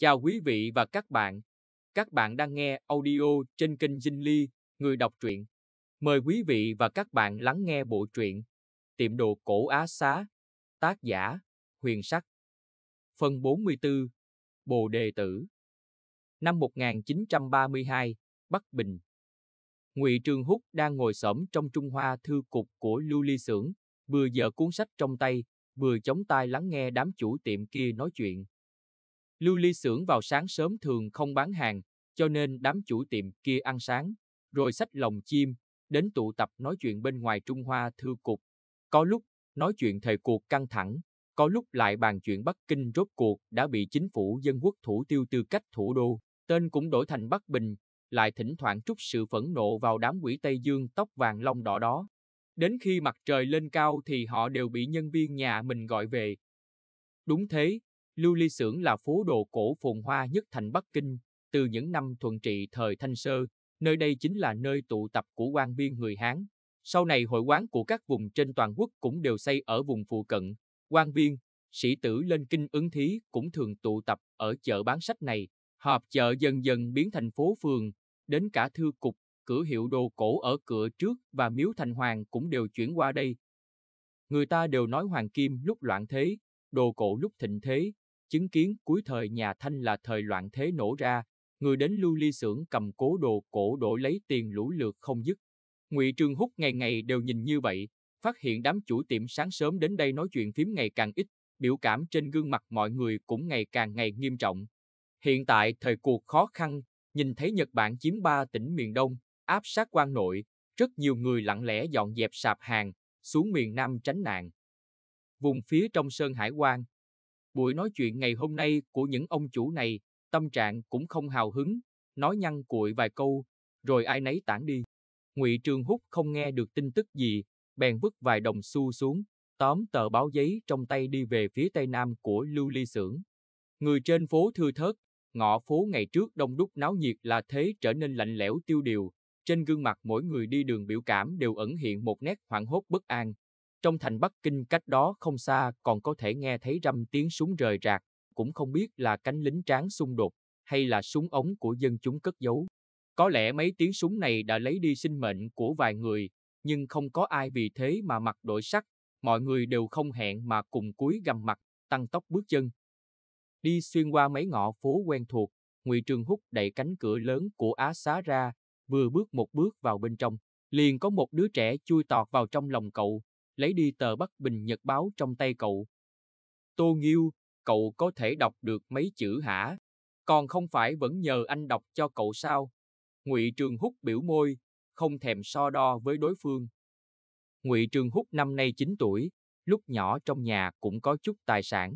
Chào quý vị và các bạn. Các bạn đang nghe audio trên kênh Dinh Ly, người đọc truyện. Mời quý vị và các bạn lắng nghe bộ truyện Tiệm đồ cổ Á Xá, tác giả Huyền Sắc. Phần 44, Bồ Đề Tử Năm 1932, Bắc Bình Ngụy Trường Húc đang ngồi xổm trong Trung Hoa thư cục của Lưu Ly Xưởng, vừa dở cuốn sách trong tay, vừa chống tai lắng nghe đám chủ tiệm kia nói chuyện Lưu ly xưởng vào sáng sớm thường không bán hàng, cho nên đám chủ tiệm kia ăn sáng, rồi sách lồng chim, đến tụ tập nói chuyện bên ngoài Trung Hoa Thư Cục. Có lúc, nói chuyện thời cuộc căng thẳng, có lúc lại bàn chuyện Bắc Kinh rốt cuộc đã bị chính phủ dân quốc thủ tiêu tư cách thủ đô, tên cũng đổi thành Bắc Bình, lại thỉnh thoảng trút sự phẫn nộ vào đám quỷ Tây Dương tóc vàng long đỏ đó. Đến khi mặt trời lên cao thì họ đều bị nhân viên nhà mình gọi về. Đúng thế, Lưu Ly Xưởng là phố đồ cổ phồn hoa nhất thành Bắc Kinh, từ những năm thuận trị thời Thanh Sơ, nơi đây chính là nơi tụ tập của quan viên người Hán. Sau này hội quán của các vùng trên toàn quốc cũng đều xây ở vùng phụ cận. Quan viên, sĩ tử lên kinh ứng thí cũng thường tụ tập ở chợ bán sách này. Họp chợ dần dần biến thành phố phường, đến cả thư cục, cửa hiệu đồ cổ ở cửa trước và miếu thành hoàng cũng đều chuyển qua đây. Người ta đều nói hoàng kim lúc loạn thế, đồ cổ lúc thịnh thế, chứng kiến cuối thời nhà Thanh là thời loạn thế nổ ra, người đến lưu ly xưởng cầm cố đồ cổ đổi lấy tiền lũ lượt không dứt. Ngụy trường hút ngày ngày đều nhìn như vậy, phát hiện đám chủ tiệm sáng sớm đến đây nói chuyện phím ngày càng ít, biểu cảm trên gương mặt mọi người cũng ngày càng ngày nghiêm trọng. Hiện tại thời cuộc khó khăn, nhìn thấy Nhật Bản chiếm ba tỉnh miền Đông, áp sát quan nội, rất nhiều người lặng lẽ dọn dẹp sạp hàng, xuống miền Nam tránh nạn. Vùng phía trong Sơn Hải quan, Buổi nói chuyện ngày hôm nay của những ông chủ này, tâm trạng cũng không hào hứng, nói nhăn cuội vài câu, rồi ai nấy tản đi. Ngụy Trường Húc không nghe được tin tức gì, bèn vứt vài đồng xu xuống, tóm tờ báo giấy trong tay đi về phía tây nam của Lưu Ly xưởng. Người trên phố thư thớt, ngõ phố ngày trước đông đúc náo nhiệt là thế trở nên lạnh lẽo tiêu điều, trên gương mặt mỗi người đi đường biểu cảm đều ẩn hiện một nét hoảng hốt bất an, trong thành Bắc Kinh cách đó không xa còn có thể nghe thấy râm tiếng súng rời rạc, cũng không biết là cánh lính tráng xung đột hay là súng ống của dân chúng cất giấu. Có lẽ mấy tiếng súng này đã lấy đi sinh mệnh của vài người, nhưng không có ai vì thế mà mặc đổi sắc, mọi người đều không hẹn mà cùng cúi gằm mặt, tăng tốc bước chân. Đi xuyên qua mấy ngõ phố quen thuộc, Ngụy Trường Húc đẩy cánh cửa lớn của Á Xá ra, vừa bước một bước vào bên trong, liền có một đứa trẻ chui tọt vào trong lòng cậu, lấy đi tờ Bắc Bình Nhật Báo trong tay cậu. Tô Nghiêu, cậu có thể đọc được mấy chữ hả? Còn không phải vẫn nhờ anh đọc cho cậu sao? Ngụy Trường Húc biểu môi, không thèm so đo với đối phương. Ngụy Trường Húc năm nay 9 tuổi, lúc nhỏ trong nhà cũng có chút tài sản.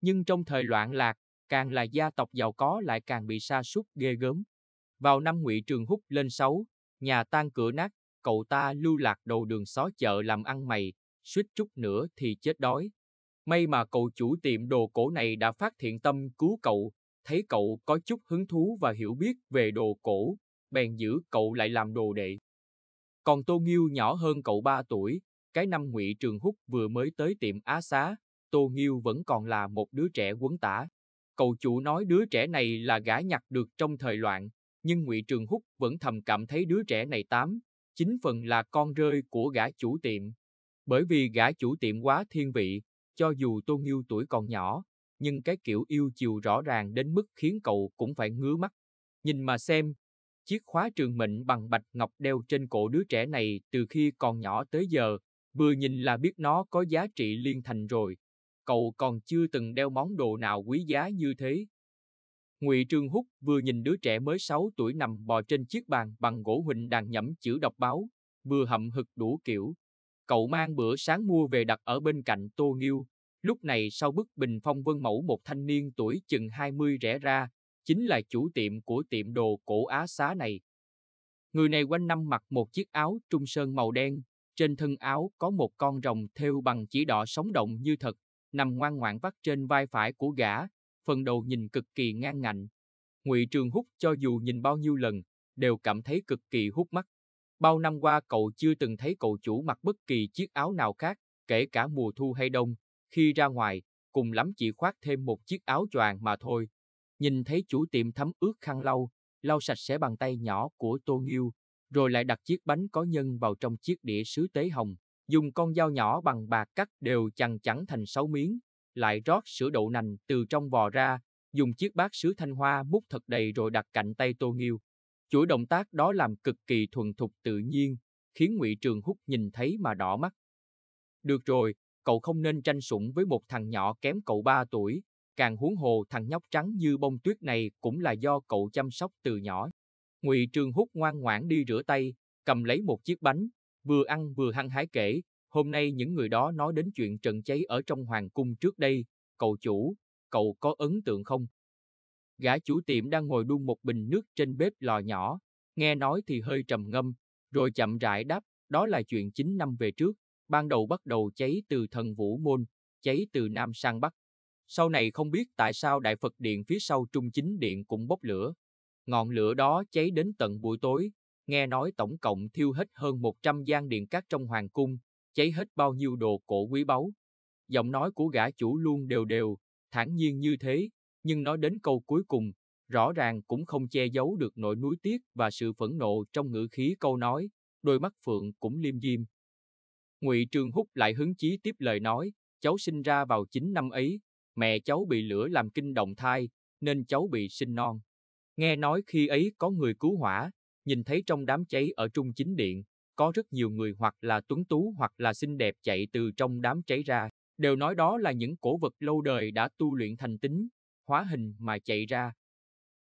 Nhưng trong thời loạn lạc, càng là gia tộc giàu có lại càng bị sa sút ghê gớm. Vào năm Ngụy Trường Húc lên 6, nhà tan cửa nát, cậu ta lưu lạc đầu đường xó chợ làm ăn mày, suýt chút nữa thì chết đói. May mà cậu chủ tiệm đồ cổ này đã phát thiện tâm cứu cậu, thấy cậu có chút hứng thú và hiểu biết về đồ cổ, bèn giữ cậu lại làm đồ đệ. Còn Tô Nghiêu nhỏ hơn cậu 3 tuổi, cái năm Ngụy Trường Húc vừa mới tới tiệm Á Xá, Tô Nghiêu vẫn còn là một đứa trẻ quấn tả. Cậu chủ nói đứa trẻ này là gã nhặt được trong thời loạn, nhưng Ngụy Trường Húc vẫn thầm cảm thấy đứa trẻ này tám chính phần là con rơi của gã chủ tiệm. Bởi vì gã chủ tiệm quá thiên vị, cho dù tôn Nghiêu tuổi còn nhỏ, nhưng cái kiểu yêu chiều rõ ràng đến mức khiến cậu cũng phải ngứa mắt. Nhìn mà xem, chiếc khóa trường mệnh bằng bạch ngọc đeo trên cổ đứa trẻ này từ khi còn nhỏ tới giờ, vừa nhìn là biết nó có giá trị liên thành rồi. Cậu còn chưa từng đeo món đồ nào quý giá như thế. Ngụy Trương Húc vừa nhìn đứa trẻ mới 6 tuổi nằm bò trên chiếc bàn bằng gỗ huỳnh đàn nhẩm chữ đọc báo, vừa hậm hực đủ kiểu. Cậu mang bữa sáng mua về đặt ở bên cạnh Tô Nghiêu. Lúc này sau bức bình phong vân mẫu một thanh niên tuổi chừng 20 rẽ ra, chính là chủ tiệm của tiệm đồ cổ Á Xá này. Người này quanh năm mặc một chiếc áo trung sơn màu đen, trên thân áo có một con rồng thêu bằng chỉ đỏ sống động như thật, nằm ngoan ngoãn vắt trên vai phải của gã, phần đầu nhìn cực kỳ ngang ngạnh. Ngụy Trường Húc cho dù nhìn bao nhiêu lần, đều cảm thấy cực kỳ hút mắt. Bao năm qua cậu chưa từng thấy cậu chủ mặc bất kỳ chiếc áo nào khác, kể cả mùa thu hay đông, khi ra ngoài, cùng lắm chỉ khoác thêm một chiếc áo choàng mà thôi. Nhìn thấy chủ tiệm thấm ướt khăn lau, lau sạch sẽ bàn tay nhỏ của Tô Nghiêu, rồi lại đặt chiếc bánh có nhân vào trong chiếc đĩa sứ tế hồng, dùng con dao nhỏ bằng bạc cắt đều chằng chẵn thành sáu miếng, lại rót sữa đậu nành từ trong vò ra, dùng chiếc bát sứ thanh hoa múc thật đầy rồi đặt cạnh tay Tô Nghiêu. Chuỗi động tác đó làm cực kỳ thuần thục tự nhiên, khiến Ngụy Trường Húc nhìn thấy mà đỏ mắt. Được rồi, cậu không nên tranh sủng với một thằng nhỏ kém cậu 3 tuổi, càng huống hồ thằng nhóc trắng như bông tuyết này cũng là do cậu chăm sóc từ nhỏ. Ngụy Trường Húc ngoan ngoãn đi rửa tay, cầm lấy một chiếc bánh, vừa ăn vừa hăng hái kể, Hôm nay những người đó nói đến chuyện trận cháy ở trong hoàng cung trước đây, cậu chủ, cậu có ấn tượng không? Gã chủ tiệm đang ngồi đun một bình nước trên bếp lò nhỏ, nghe nói thì hơi trầm ngâm, rồi chậm rãi đáp, đó là chuyện 9 năm về trước, ban đầu bắt đầu cháy từ thần Vũ Môn, cháy từ Nam sang Bắc. Sau này không biết tại sao Đại Phật Điện phía sau Trung Chính Điện cũng bốc lửa. Ngọn lửa đó cháy đến tận buổi tối, nghe nói tổng cộng thiêu hết hơn 100 gian điện cát trong hoàng cung, cháy hết bao nhiêu đồ cổ quý báu. Giọng nói của gã chủ luôn đều đều, thản nhiên như thế, nhưng nói đến câu cuối cùng, rõ ràng cũng không che giấu được nỗi nuối tiếc và sự phẫn nộ trong ngữ khí câu nói, đôi mắt Phượng cũng liêm diêm. Ngụy Trương Húc lại hứng chí tiếp lời nói, cháu sinh ra vào 9 năm ấy, mẹ cháu bị lửa làm kinh động thai, nên cháu bị sinh non. Nghe nói khi ấy có người cứu hỏa, nhìn thấy trong đám cháy ở trung chính điện, có rất nhiều người hoặc là tuấn tú hoặc là xinh đẹp chạy từ trong đám cháy ra, đều nói đó là những cổ vật lâu đời đã tu luyện thành tính, hóa hình mà chạy ra.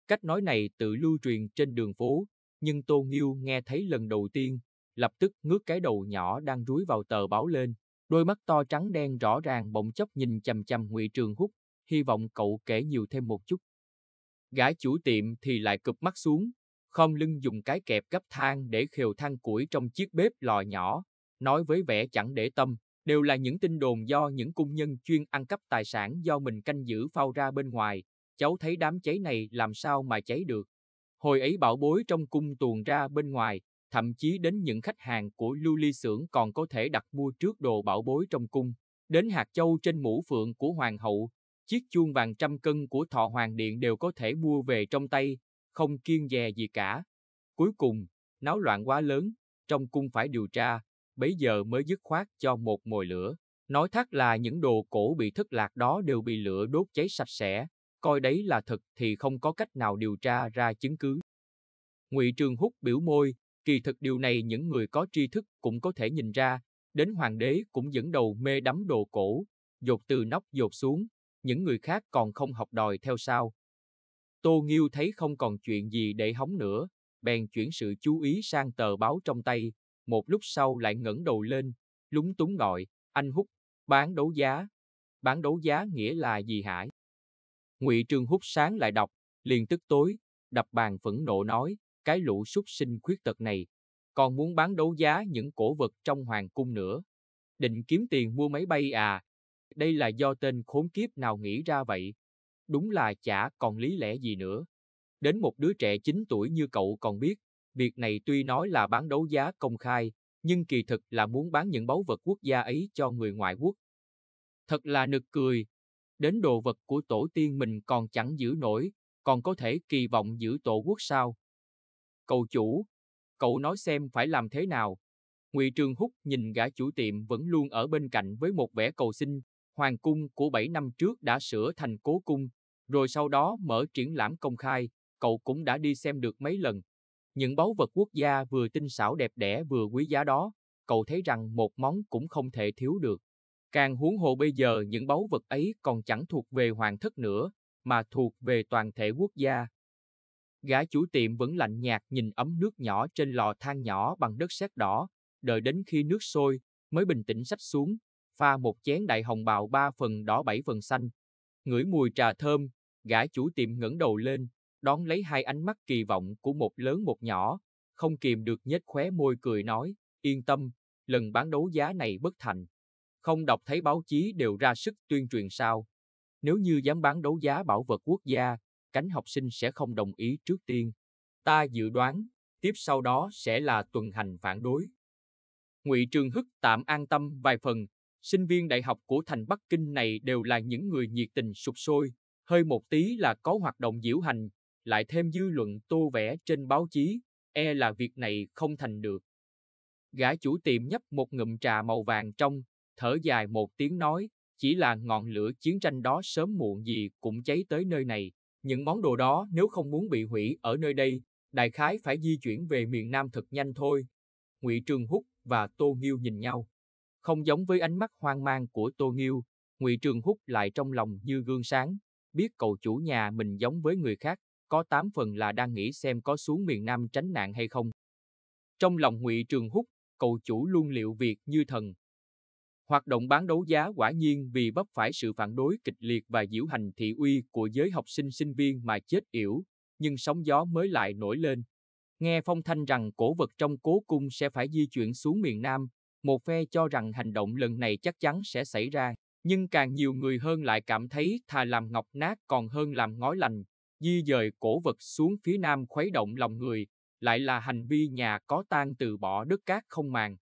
Cách nói này tự lưu truyền trên đường phố, nhưng Tô Nghiêu nghe thấy lần đầu tiên, lập tức ngước cái đầu nhỏ đang rúi vào tờ báo lên, đôi mắt to trắng đen rõ ràng bỗng chốc nhìn chằm chằm Ngụy Trường hút hy vọng cậu kể nhiều thêm một chút. gái chủ tiệm thì lại cụp mắt xuống, Khom lưng dùng cái kẹp gấp than để khều than củi trong chiếc bếp lò nhỏ, nói với vẻ chẳng để tâm, đều là những tin đồn do những cung nhân chuyên ăn cắp tài sản do mình canh giữ phao ra bên ngoài. Cháu thấy đám cháy này làm sao mà cháy được. Hồi ấy bảo bối trong cung tuồn ra bên ngoài, thậm chí đến những khách hàng của lưu ly xưởng còn có thể đặt mua trước đồ bảo bối trong cung. Đến hạt châu trên mũ phượng của hoàng hậu, chiếc chuông vàng trăm cân của thọ hoàng điện đều có thể mua về trong tay, không kiêng dè gì cả. Cuối cùng, náo loạn quá lớn, trong cung phải điều tra, bấy giờ mới dứt khoát cho một mồi lửa. Nói thắt là những đồ cổ bị thất lạc đó đều bị lửa đốt cháy sạch sẽ, coi đấy là thật thì không có cách nào điều tra ra chứng cứ. Ngụy Trường Húc biểu môi, kỳ thực điều này những người có tri thức cũng có thể nhìn ra, đến hoàng đế cũng dẫn đầu mê đắm đồ cổ, dột từ nóc dột xuống, những người khác còn không học đòi theo sao, Tô Nghiêu thấy không còn chuyện gì để hóng nữa, bèn chuyển sự chú ý sang tờ báo trong tay, một lúc sau lại ngẩng đầu lên, lúng túng gọi, anh Húc, bán đấu giá. Bán đấu giá nghĩa là gì hải? Ngụy Trương Húc sáng lại đọc, liền tức tối, đập bàn phẫn nộ nói, cái lũ súc sinh khuyết tật này, còn muốn bán đấu giá những cổ vật trong hoàng cung nữa. Định kiếm tiền mua máy bay à? Đây là do tên khốn kiếp nào nghĩ ra vậy? đúng là chả còn lý lẽ gì nữa. Đến một đứa trẻ 9 tuổi như cậu còn biết, việc này tuy nói là bán đấu giá công khai, nhưng kỳ thực là muốn bán những báu vật quốc gia ấy cho người ngoại quốc. Thật là nực cười, đến đồ vật của tổ tiên mình còn chẳng giữ nổi, còn có thể kỳ vọng giữ tổ quốc sao? Cậu chủ, cậu nói xem phải làm thế nào? Ngụy Trường Húc nhìn gã chủ tiệm vẫn luôn ở bên cạnh với một vẻ cầu xin, hoàng cung của 7 năm trước đã sửa thành cố cung, rồi sau đó mở triển lãm công khai, cậu cũng đã đi xem được mấy lần. Những báu vật quốc gia vừa tinh xảo đẹp đẽ vừa quý giá đó, cậu thấy rằng một món cũng không thể thiếu được. Càng huống hồ bây giờ những báu vật ấy còn chẳng thuộc về hoàng thất nữa, mà thuộc về toàn thể quốc gia. Gã chủ tiệm vẫn lạnh nhạt nhìn ấm nước nhỏ trên lò than nhỏ bằng đất sét đỏ, đợi đến khi nước sôi, mới bình tĩnh sách xuống, pha một chén đại hồng bào ba phần đỏ bảy phần xanh. Ngửi mùi trà thơm, gã chủ tiệm ngẩng đầu lên, đón lấy hai ánh mắt kỳ vọng của một lớn một nhỏ, không kìm được nhếch khóe môi cười nói, yên tâm, lần bán đấu giá này bất thành. Không đọc thấy báo chí đều ra sức tuyên truyền sao. Nếu như dám bán đấu giá bảo vật quốc gia, cánh học sinh sẽ không đồng ý trước tiên. Ta dự đoán, tiếp sau đó sẽ là tuần hành phản đối. Ngụy Trường Hức tạm an tâm vài phần, sinh viên đại học của thành Bắc Kinh này đều là những người nhiệt tình sụp sôi, hơi một tí là có hoạt động diễu hành, lại thêm dư luận tô vẽ trên báo chí, e là việc này không thành được. Gã chủ tiệm nhấp một ngụm trà màu vàng trong, thở dài một tiếng nói, chỉ là ngọn lửa chiến tranh đó sớm muộn gì cũng cháy tới nơi này. Những món đồ đó nếu không muốn bị hủy ở nơi đây, đại khái phải di chuyển về miền Nam thật nhanh thôi. Ngụy Trường Húc và Tô Nghiêu nhìn nhau. Không giống với ánh mắt hoang mang của Tô Nghiêu, Ngụy Trường hút lại trong lòng như gương sáng, biết cậu chủ nhà mình giống với người khác, có tám phần là đang nghĩ xem có xuống miền Nam tránh nạn hay không. Trong lòng Ngụy Trường hút cậu chủ luôn liệu việc như thần. Hoạt động bán đấu giá quả nhiên vì vấp phải sự phản đối kịch liệt và diễu hành thị uy của giới học sinh sinh viên mà chết yểu, nhưng sóng gió mới lại nổi lên. Nghe phong thanh rằng cổ vật trong cố cung sẽ phải di chuyển xuống miền Nam, một phe cho rằng hành động lần này chắc chắn sẽ xảy ra, nhưng càng nhiều người hơn lại cảm thấy thà làm ngọc nát còn hơn làm ngói lành, di dời cổ vật xuống phía nam khuấy động lòng người, lại là hành vi nhà có tan từ bỏ đất cát không màng.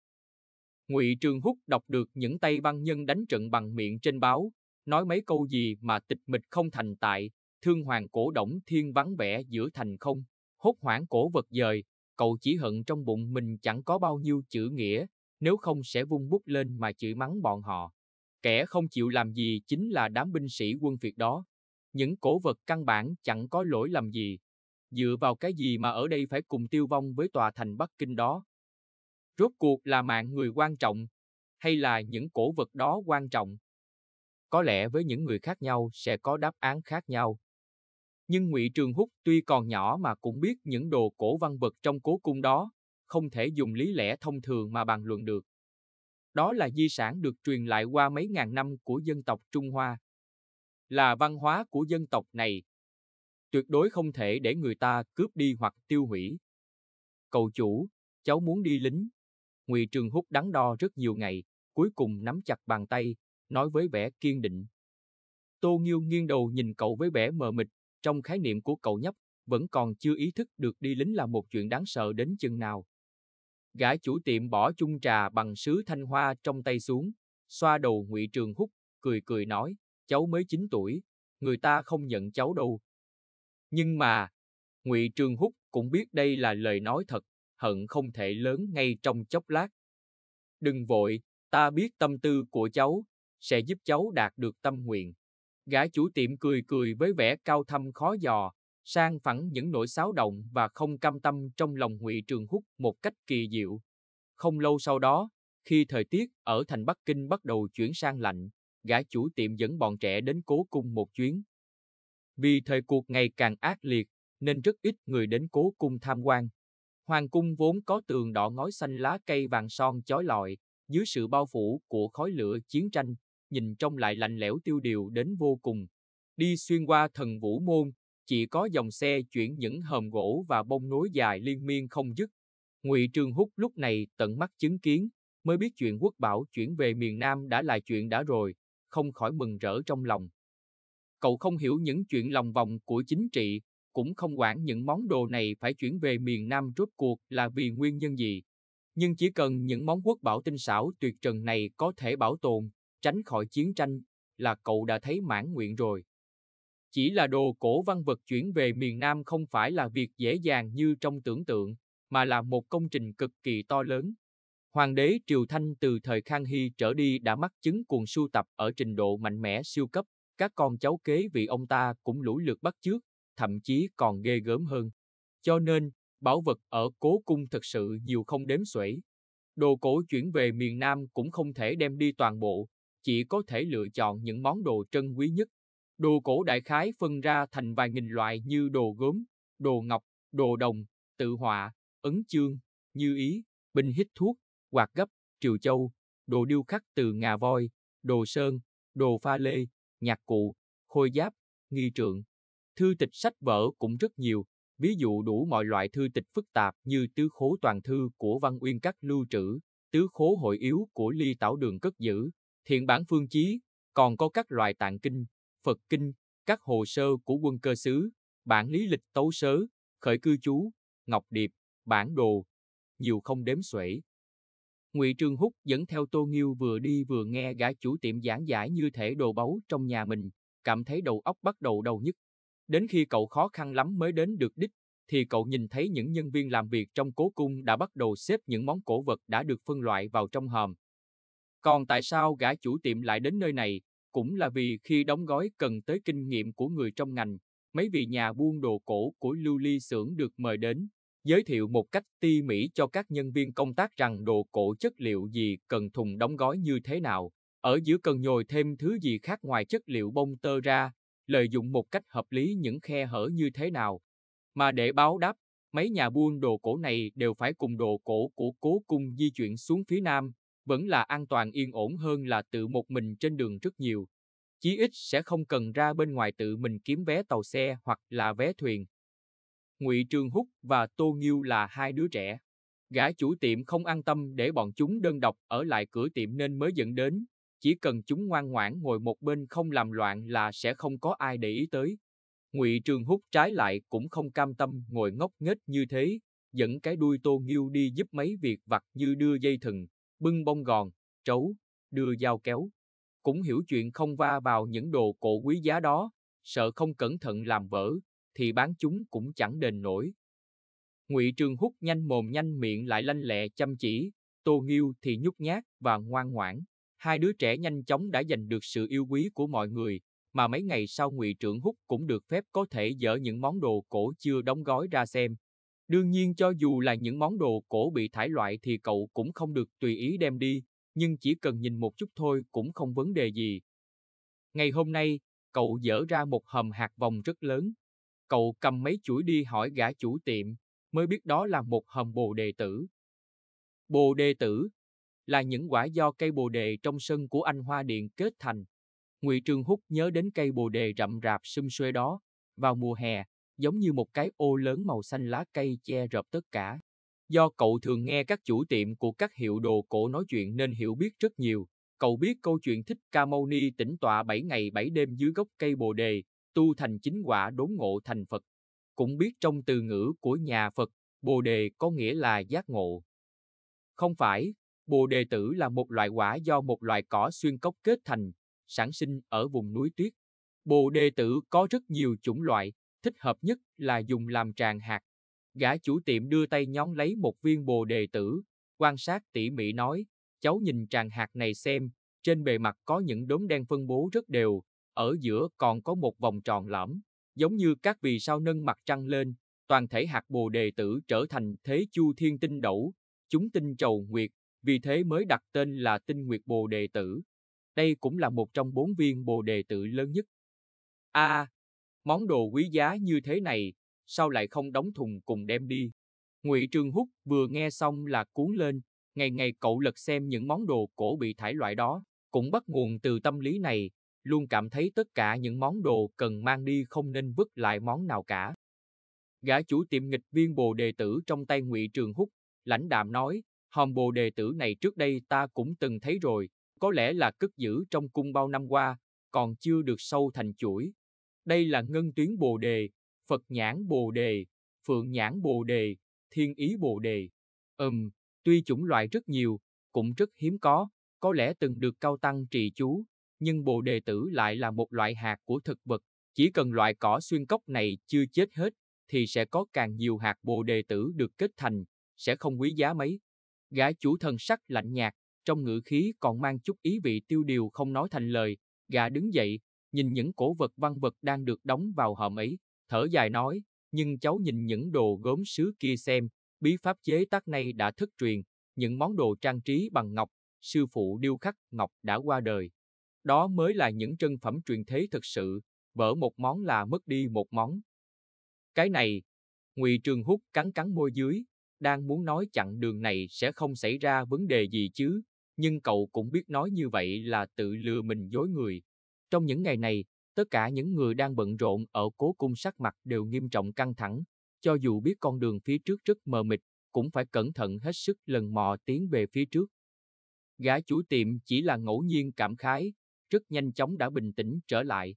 Ngụy Trường Húc đọc được những tay băng nhân đánh trận bằng miệng trên báo, nói mấy câu gì mà tịch mịch không thành tại, thương hoàng cổ động thiên vắng vẻ giữa thành không, hốt hoảng cổ vật dời, cậu chỉ hận trong bụng mình chẳng có bao nhiêu chữ nghĩa, nếu không sẽ vung bút lên mà chửi mắng bọn họ. Kẻ không chịu làm gì chính là đám binh sĩ quân phiệt đó. Những cổ vật căn bản chẳng có lỗi làm gì. Dựa vào cái gì mà ở đây phải cùng tiêu vong với tòa thành Bắc Kinh đó? Rốt cuộc là mạng người quan trọng, hay là những cổ vật đó quan trọng? Có lẽ với những người khác nhau sẽ có đáp án khác nhau nhưng ngụy trường húc tuy còn nhỏ mà cũng biết những đồ cổ văn vật trong cố cung đó không thể dùng lý lẽ thông thường mà bàn luận được. Đó là di sản được truyền lại qua mấy ngàn năm của dân tộc Trung Hoa, là văn hóa của dân tộc này. Tuyệt đối không thể để người ta cướp đi hoặc tiêu hủy. Cầu chủ, cháu muốn đi lính. Ngụy Trường Húc đắn đo rất nhiều ngày, cuối cùng nắm chặt bàn tay, nói với vẻ kiên định. Tô Nghiêu nghiêng đầu nhìn cậu với vẻ mờ mịt, trong khái niệm của cậu nhóc vẫn còn chưa ý thức được đi lính là một chuyện đáng sợ đến chừng nào gã chủ tiệm bỏ chung trà bằng sứ thanh hoa trong tay xuống xoa đầu ngụy trường Húc cười cười nói cháu mới 9 tuổi người ta không nhận cháu đâu nhưng mà ngụy trường Húc cũng biết đây là lời nói thật hận không thể lớn ngay trong chốc lát đừng vội ta biết tâm tư của cháu sẽ giúp cháu đạt được tâm nguyện gã chủ tiệm cười cười với vẻ cao thâm khó dò sang phẳng những nỗi xáo động và không cam tâm trong lòng Ngụy Trường Húc một cách kỳ diệu. Không lâu sau đó, khi thời tiết ở thành Bắc Kinh bắt đầu chuyển sang lạnh, gã chủ tiệm dẫn bọn trẻ đến cố cung một chuyến. Vì thời cuộc ngày càng ác liệt, nên rất ít người đến cố cung tham quan. Hoàng cung vốn có tường đỏ ngói xanh lá cây vàng son chói lọi, dưới sự bao phủ của khói lửa chiến tranh, nhìn trông lại lạnh lẽo tiêu điều đến vô cùng. Đi xuyên qua thần vũ môn, chỉ có dòng xe chuyển những hòm gỗ và bông nối dài liên miên không dứt. Ngụy Trương Húc lúc này tận mắt chứng kiến, mới biết chuyện quốc bảo chuyển về miền Nam đã là chuyện đã rồi, không khỏi mừng rỡ trong lòng. Cậu không hiểu những chuyện lòng vòng của chính trị, cũng không quản những món đồ này phải chuyển về miền Nam rốt cuộc là vì nguyên nhân gì. Nhưng chỉ cần những món quốc bảo tinh xảo tuyệt trần này có thể bảo tồn, tránh khỏi chiến tranh, là cậu đã thấy mãn nguyện rồi. Chỉ là đồ cổ văn vật chuyển về miền Nam không phải là việc dễ dàng như trong tưởng tượng, mà là một công trình cực kỳ to lớn. Hoàng đế Triều Thanh từ thời Khang Hy trở đi đã mắc chứng cuồng sưu tập ở trình độ mạnh mẽ siêu cấp, các con cháu kế vị ông ta cũng lũ lượt bắt chước, thậm chí còn ghê gớm hơn. Cho nên, bảo vật ở cố cung thật sự nhiều không đếm xuể. Đồ cổ chuyển về miền Nam cũng không thể đem đi toàn bộ, chỉ có thể lựa chọn những món đồ trân quý nhất Đồ cổ đại khái phân ra thành vài nghìn loại như đồ gốm, đồ ngọc, đồ đồng, tự họa, ấn chương, như ý, bình hít thuốc, quạt gấp, triều châu, đồ điêu khắc từ ngà voi, đồ sơn, đồ pha lê, nhạc cụ, khôi giáp, nghi trượng. Thư tịch sách vở cũng rất nhiều, ví dụ đủ mọi loại thư tịch phức tạp như tứ khố toàn thư của Văn Uyên Các lưu trữ, tứ khố hội yếu của Ly Tảo Đường cất giữ, thiện bản phương chí, còn có các loại tạng kinh, Phật Kinh, các hồ sơ của quân cơ sứ, bản lý lịch tấu sớ, khởi cư chú, ngọc điệp, bản đồ, nhiều không đếm xuể. Ngụy Trương Húc dẫn theo Tô Nghiêu vừa đi vừa nghe gã chủ tiệm giảng giải như thể đồ báu trong nhà mình, cảm thấy đầu óc bắt đầu đau nhức. Đến khi cậu khó khăn lắm mới đến được đích, thì cậu nhìn thấy những nhân viên làm việc trong cố cung đã bắt đầu xếp những món cổ vật đã được phân loại vào trong hòm. Còn tại sao gã chủ tiệm lại đến nơi này, cũng là vì khi đóng gói cần tới kinh nghiệm của người trong ngành, mấy vị nhà buôn đồ cổ của Lưu Ly xưởng được mời đến, giới thiệu một cách ti mỉ cho các nhân viên công tác rằng đồ cổ chất liệu gì cần thùng đóng gói như thế nào, ở giữa cần nhồi thêm thứ gì khác ngoài chất liệu bông tơ ra, lợi dụng một cách hợp lý những khe hở như thế nào. Mà để báo đáp, mấy nhà buôn đồ cổ này đều phải cùng đồ cổ của cố cung di chuyển xuống phía nam, vẫn là an toàn yên ổn hơn là tự một mình trên đường rất nhiều. Chí ít sẽ không cần ra bên ngoài tự mình kiếm vé tàu xe hoặc là vé thuyền. Ngụy Trường Húc và Tô Nghiêu là hai đứa trẻ. Gã chủ tiệm không an tâm để bọn chúng đơn độc ở lại cửa tiệm nên mới dẫn đến, chỉ cần chúng ngoan ngoãn ngồi một bên không làm loạn là sẽ không có ai để ý tới. Ngụy Trường Húc trái lại cũng không cam tâm ngồi ngốc nghếch như thế, dẫn cái đuôi Tô Nghiêu đi giúp mấy việc vặt như đưa dây thừng, bưng bông gòn, trấu, đưa dao kéo. Cũng hiểu chuyện không va vào những đồ cổ quý giá đó, sợ không cẩn thận làm vỡ, thì bán chúng cũng chẳng đền nổi. Ngụy Trường Húc nhanh mồm nhanh miệng lại lanh lẹ chăm chỉ, Tô Nghiêu thì nhút nhát và ngoan ngoãn. Hai đứa trẻ nhanh chóng đã giành được sự yêu quý của mọi người, mà mấy ngày sau Ngụy Trưởng Húc cũng được phép có thể dỡ những món đồ cổ chưa đóng gói ra xem, Đương nhiên cho dù là những món đồ cổ bị thải loại thì cậu cũng không được tùy ý đem đi, nhưng chỉ cần nhìn một chút thôi cũng không vấn đề gì. Ngày hôm nay, cậu dỡ ra một hầm hạt vòng rất lớn. Cậu cầm mấy chuỗi đi hỏi gã chủ tiệm, mới biết đó là một hầm bồ đề tử. Bồ đề tử là những quả do cây bồ đề trong sân của anh Hoa Điện kết thành. Ngụy Trường Húc nhớ đến cây bồ đề rậm rạp xum xuê đó. Vào mùa hè, giống như một cái ô lớn màu xanh lá cây che rợp tất cả. Do cậu thường nghe các chủ tiệm của các hiệu đồ cổ nói chuyện nên hiểu biết rất nhiều. Cậu biết câu chuyện thích ca mâu ni tĩnh tọa 7 ngày 7 đêm dưới gốc cây bồ đề, tu thành chính quả đốn ngộ thành Phật. Cũng biết trong từ ngữ của nhà Phật, bồ đề có nghĩa là giác ngộ. Không phải, bồ đề tử là một loại quả do một loại cỏ xuyên cốc kết thành, sản sinh ở vùng núi tuyết. Bồ đề tử có rất nhiều chủng loại, thích hợp nhất là dùng làm tràng hạt. Gã chủ tiệm đưa tay nhón lấy một viên bồ đề tử, quan sát tỉ mỉ nói, cháu nhìn tràng hạt này xem, trên bề mặt có những đốm đen phân bố rất đều, ở giữa còn có một vòng tròn lõm, giống như các vì sao nâng mặt trăng lên, toàn thể hạt bồ đề tử trở thành thế chu thiên tinh đẩu, chúng tinh trầu nguyệt, vì thế mới đặt tên là tinh nguyệt bồ đề tử. Đây cũng là một trong bốn viên bồ đề tử lớn nhất. A, à, Món đồ quý giá như thế này, sao lại không đóng thùng cùng đem đi? Ngụy Trương Húc vừa nghe xong là cuốn lên, ngày ngày cậu lật xem những món đồ cổ bị thải loại đó, cũng bắt nguồn từ tâm lý này, luôn cảm thấy tất cả những món đồ cần mang đi không nên vứt lại món nào cả. Gã chủ tiệm nghịch viên bồ đề tử trong tay Ngụy Trường Húc, lãnh đạm nói, hòm bồ đề tử này trước đây ta cũng từng thấy rồi, có lẽ là cất giữ trong cung bao năm qua, còn chưa được sâu thành chuỗi, đây là ngân tuyến bồ đề, Phật nhãn bồ đề, Phượng nhãn bồ đề, Thiên ý bồ đề. Ừm, tuy chủng loại rất nhiều, cũng rất hiếm có, có lẽ từng được cao tăng trì chú, nhưng bồ đề tử lại là một loại hạt của thực vật. Chỉ cần loại cỏ xuyên cốc này chưa chết hết, thì sẽ có càng nhiều hạt bồ đề tử được kết thành, sẽ không quý giá mấy. Gã chủ thần sắc lạnh nhạt, trong ngữ khí còn mang chút ý vị tiêu điều không nói thành lời, gã đứng dậy, nhìn những cổ vật văn vật đang được đóng vào hòm ấy, thở dài nói, nhưng cháu nhìn những đồ gốm sứ kia xem, bí pháp chế tác này đã thất truyền, những món đồ trang trí bằng ngọc, sư phụ điêu khắc ngọc đã qua đời. Đó mới là những trân phẩm truyền thế thực sự, vỡ một món là mất đi một món. Cái này, Ngụy Trường Húc cắn cắn môi dưới, đang muốn nói chặn đường này sẽ không xảy ra vấn đề gì chứ, nhưng cậu cũng biết nói như vậy là tự lừa mình dối người. Trong những ngày này, tất cả những người đang bận rộn ở cố cung sắc mặt đều nghiêm trọng căng thẳng, cho dù biết con đường phía trước rất mờ mịt, cũng phải cẩn thận hết sức lần mò tiến về phía trước. Gã chủ tiệm chỉ là ngẫu nhiên cảm khái, rất nhanh chóng đã bình tĩnh trở lại.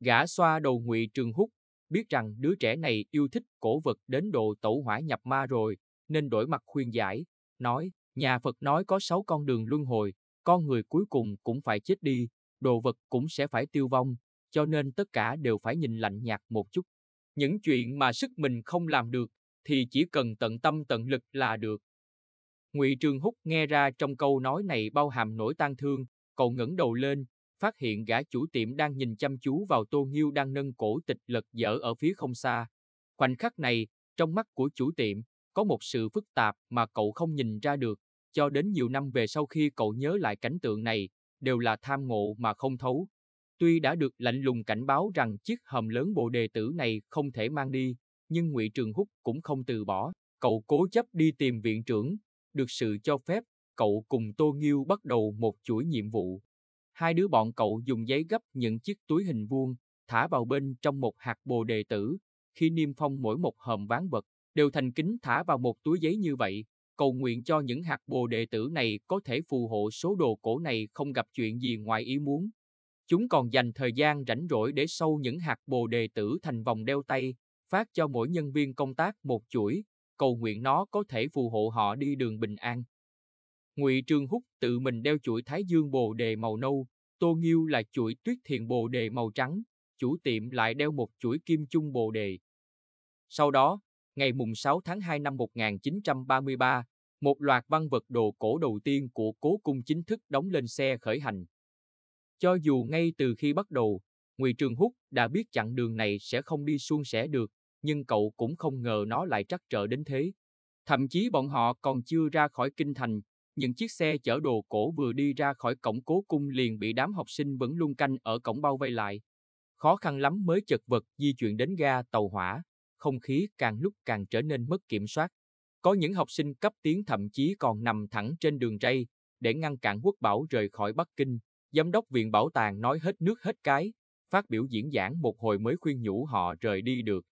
Gã xoa đầu ngụy Trường Húc, biết rằng đứa trẻ này yêu thích cổ vật đến độ tẩu hỏa nhập ma rồi, nên đổi mặt khuyên giải, nói, nhà Phật nói có sáu con đường luân hồi, con người cuối cùng cũng phải chết đi, đồ vật cũng sẽ phải tiêu vong, cho nên tất cả đều phải nhìn lạnh nhạt một chút. Những chuyện mà sức mình không làm được thì chỉ cần tận tâm tận lực là được. Ngụy Trường Húc nghe ra trong câu nói này bao hàm nỗi tang thương, cậu ngẩng đầu lên, phát hiện gã chủ tiệm đang nhìn chăm chú vào Tô Nghiêu đang nâng cổ tịch lật dở ở phía không xa. Khoảnh khắc này, trong mắt của chủ tiệm, có một sự phức tạp mà cậu không nhìn ra được, cho đến nhiều năm về sau khi cậu nhớ lại cảnh tượng này, đều là tham ngộ mà không thấu. Tuy đã được lạnh lùng cảnh báo rằng chiếc hầm lớn bộ đề tử này không thể mang đi, nhưng Ngụy Trường Húc cũng không từ bỏ, cậu cố chấp đi tìm viện trưởng, được sự cho phép, cậu cùng Tô Nghiêu bắt đầu một chuỗi nhiệm vụ. Hai đứa bọn cậu dùng giấy gấp những chiếc túi hình vuông, thả vào bên trong một hạt bồ đề tử, khi niêm phong mỗi một hòm ván vật, đều thành kính thả vào một túi giấy như vậy, cầu nguyện cho những hạt bồ đệ tử này có thể phù hộ số đồ cổ này không gặp chuyện gì ngoài ý muốn. Chúng còn dành thời gian rảnh rỗi để sâu những hạt bồ đề tử thành vòng đeo tay, phát cho mỗi nhân viên công tác một chuỗi, cầu nguyện nó có thể phù hộ họ đi đường bình an. Ngụy Trương Húc tự mình đeo chuỗi Thái Dương Bồ Đề màu nâu, Tô Nghiêu là chuỗi Tuyết Thiền Bồ Đề màu trắng, chủ tiệm lại đeo một chuỗi Kim Chung Bồ Đề. Sau đó, ngày mùng 6 tháng 2 năm 1933, một loạt văn vật đồ cổ đầu tiên của cố cung chính thức đóng lên xe khởi hành. Cho dù ngay từ khi bắt đầu, Ngụy Trường Húc đã biết chặng đường này sẽ không đi suôn sẻ được, nhưng cậu cũng không ngờ nó lại trắc trở đến thế. Thậm chí bọn họ còn chưa ra khỏi kinh thành, những chiếc xe chở đồ cổ vừa đi ra khỏi cổng cố cung liền bị đám học sinh vẫn lung canh ở cổng bao vây lại. Khó khăn lắm mới chật vật di chuyển đến ga tàu hỏa không khí càng lúc càng trở nên mất kiểm soát. Có những học sinh cấp tiến thậm chí còn nằm thẳng trên đường ray để ngăn cản quốc bảo rời khỏi Bắc Kinh. Giám đốc viện bảo tàng nói hết nước hết cái, phát biểu diễn giảng một hồi mới khuyên nhủ họ rời đi được.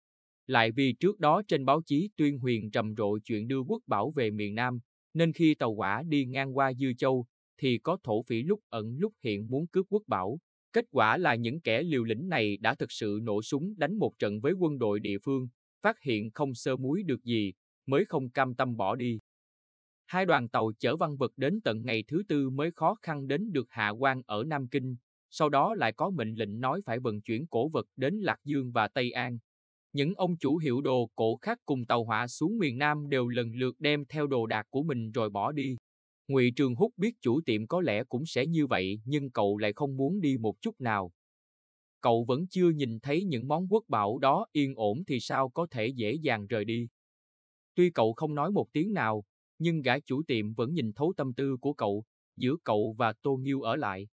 Lại vì trước đó trên báo chí tuyên huyền trầm rộ chuyện đưa quốc bảo về miền Nam, nên khi tàu hỏa đi ngang qua Dư Châu, thì có thổ phỉ lúc ẩn lúc hiện muốn cướp quốc bảo. Kết quả là những kẻ liều lĩnh này đã thực sự nổ súng đánh một trận với quân đội địa phương, phát hiện không sơ muối được gì, mới không cam tâm bỏ đi. Hai đoàn tàu chở văn vật đến tận ngày thứ tư mới khó khăn đến được Hạ quan ở Nam Kinh, sau đó lại có mệnh lệnh nói phải vận chuyển cổ vật đến Lạc Dương và Tây An. Những ông chủ hiệu đồ cổ khác cùng tàu hỏa xuống miền Nam đều lần lượt đem theo đồ đạc của mình rồi bỏ đi. Ngụy Trường Húc biết chủ tiệm có lẽ cũng sẽ như vậy nhưng cậu lại không muốn đi một chút nào cậu vẫn chưa nhìn thấy những món quốc bảo đó yên ổn thì sao có thể dễ dàng rời đi. Tuy cậu không nói một tiếng nào, nhưng gã chủ tiệm vẫn nhìn thấu tâm tư của cậu, giữa cậu và Tô Nghiêu ở lại.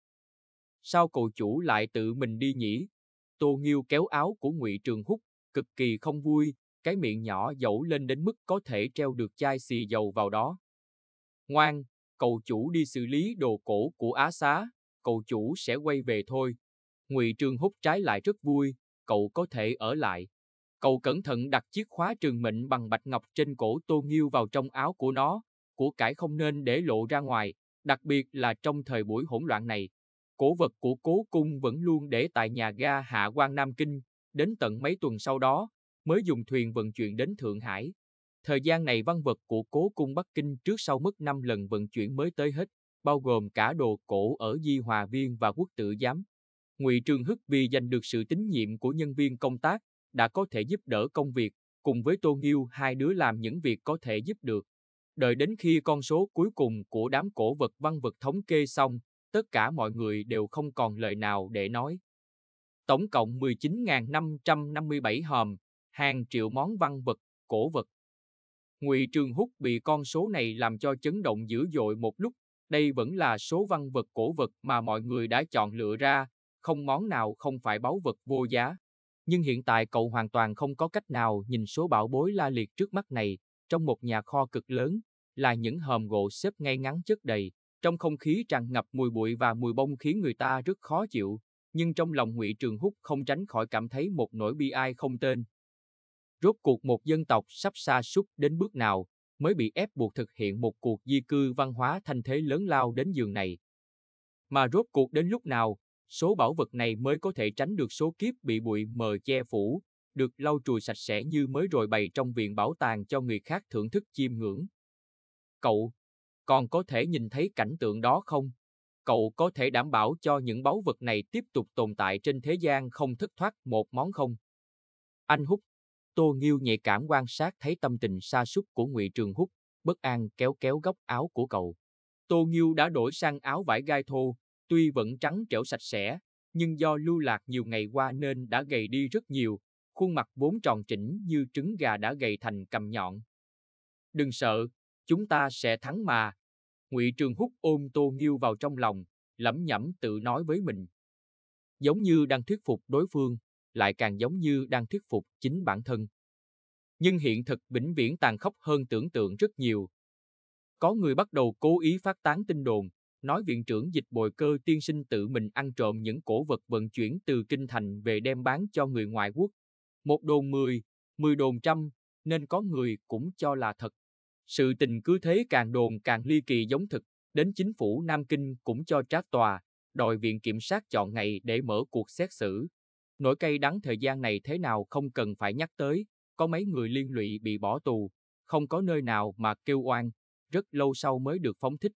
Sao cậu chủ lại tự mình đi nhỉ? Tô Nghiêu kéo áo của Ngụy Trường Húc, cực kỳ không vui, cái miệng nhỏ dẫu lên đến mức có thể treo được chai xì dầu vào đó. Ngoan, cậu chủ đi xử lý đồ cổ của Á Xá, cậu chủ sẽ quay về thôi ngụy Trường hút trái lại rất vui cậu có thể ở lại cậu cẩn thận đặt chiếc khóa trường mệnh bằng bạch ngọc trên cổ tô nghiêu vào trong áo của nó của cải không nên để lộ ra ngoài đặc biệt là trong thời buổi hỗn loạn này cổ vật của cố cung vẫn luôn để tại nhà ga hạ quan nam kinh đến tận mấy tuần sau đó mới dùng thuyền vận chuyển đến thượng hải thời gian này văn vật của cố cung bắc kinh trước sau mất năm lần vận chuyển mới tới hết bao gồm cả đồ cổ ở di hòa viên và quốc tử giám Ngụy Trường Hức vì giành được sự tín nhiệm của nhân viên công tác, đã có thể giúp đỡ công việc, cùng với Tô Nghiêu hai đứa làm những việc có thể giúp được. Đợi đến khi con số cuối cùng của đám cổ vật văn vật thống kê xong, tất cả mọi người đều không còn lời nào để nói. Tổng cộng 19.557 hòm, hàng triệu món văn vật, cổ vật. Ngụy Trường Húc bị con số này làm cho chấn động dữ dội một lúc, đây vẫn là số văn vật cổ vật mà mọi người đã chọn lựa ra, không món nào không phải báu vật vô giá. Nhưng hiện tại cậu hoàn toàn không có cách nào nhìn số bảo bối la liệt trước mắt này, trong một nhà kho cực lớn, là những hòm gỗ xếp ngay ngắn chất đầy, trong không khí tràn ngập mùi bụi và mùi bông khiến người ta rất khó chịu, nhưng trong lòng Ngụy Trường Húc không tránh khỏi cảm thấy một nỗi bi ai không tên. Rốt cuộc một dân tộc sắp xa sút đến bước nào mới bị ép buộc thực hiện một cuộc di cư văn hóa thanh thế lớn lao đến giường này. Mà rốt cuộc đến lúc nào, số bảo vật này mới có thể tránh được số kiếp bị bụi mờ che phủ, được lau chùi sạch sẽ như mới rồi bày trong viện bảo tàng cho người khác thưởng thức chiêm ngưỡng. Cậu, còn có thể nhìn thấy cảnh tượng đó không? Cậu có thể đảm bảo cho những báu vật này tiếp tục tồn tại trên thế gian không thất thoát một món không? Anh Húc, Tô Nghiêu nhạy cảm quan sát thấy tâm tình sa sút của Ngụy Trường Húc, bất an kéo kéo góc áo của cậu. Tô Nghiêu đã đổi sang áo vải gai thô, tuy vẫn trắng trẻo sạch sẽ, nhưng do lưu lạc nhiều ngày qua nên đã gầy đi rất nhiều, khuôn mặt vốn tròn chỉnh như trứng gà đã gầy thành cầm nhọn. Đừng sợ, chúng ta sẽ thắng mà. Ngụy Trường Húc ôm Tô Nghiêu vào trong lòng, lẩm nhẩm tự nói với mình. Giống như đang thuyết phục đối phương, lại càng giống như đang thuyết phục chính bản thân. Nhưng hiện thực vĩnh viễn tàn khốc hơn tưởng tượng rất nhiều. Có người bắt đầu cố ý phát tán tin đồn, nói viện trưởng dịch bồi cơ tiên sinh tự mình ăn trộm những cổ vật vận chuyển từ kinh thành về đem bán cho người ngoại quốc. Một đồn mười, mười đồn trăm, nên có người cũng cho là thật. Sự tình cứ thế càng đồn càng ly kỳ giống thực, đến chính phủ Nam Kinh cũng cho trát tòa, đòi viện kiểm sát chọn ngày để mở cuộc xét xử. Nỗi cay đắng thời gian này thế nào không cần phải nhắc tới, có mấy người liên lụy bị bỏ tù, không có nơi nào mà kêu oan, rất lâu sau mới được phóng thích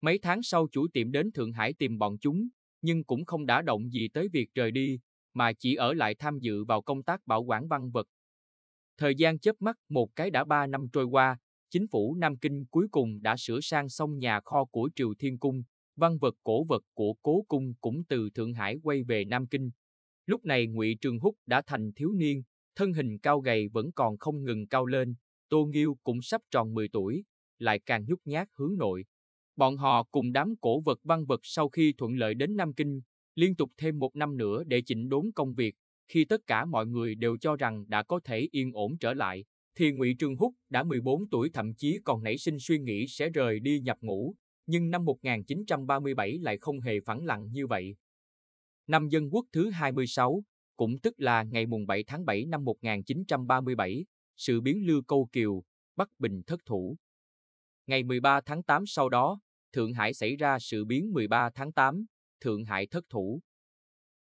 Mấy tháng sau chủ tiệm đến Thượng Hải tìm bọn chúng, nhưng cũng không đã động gì tới việc rời đi, mà chỉ ở lại tham dự vào công tác bảo quản văn vật. Thời gian chớp mắt một cái đã ba năm trôi qua, chính phủ Nam Kinh cuối cùng đã sửa sang xong nhà kho của Triều Thiên Cung, văn vật cổ vật của Cố Cung cũng từ Thượng Hải quay về Nam Kinh. Lúc này Ngụy Trường Húc đã thành thiếu niên, thân hình cao gầy vẫn còn không ngừng cao lên, Tô Nghiêu cũng sắp tròn 10 tuổi, lại càng nhút nhát hướng nội. Bọn họ cùng đám cổ vật văn vật sau khi thuận lợi đến Nam Kinh, liên tục thêm một năm nữa để chỉnh đốn công việc. Khi tất cả mọi người đều cho rằng đã có thể yên ổn trở lại, thì Ngụy Trương Húc đã 14 tuổi thậm chí còn nảy sinh suy nghĩ sẽ rời đi nhập ngũ, nhưng năm 1937 lại không hề phẳng lặng như vậy. Năm Dân Quốc thứ 26, cũng tức là ngày mùng 7 tháng 7 năm 1937, sự biến Lưu Câu Kiều, Bắc Bình thất thủ. Ngày 13 tháng 8 sau đó, Thượng Hải xảy ra sự biến 13 tháng 8, Thượng Hải thất thủ.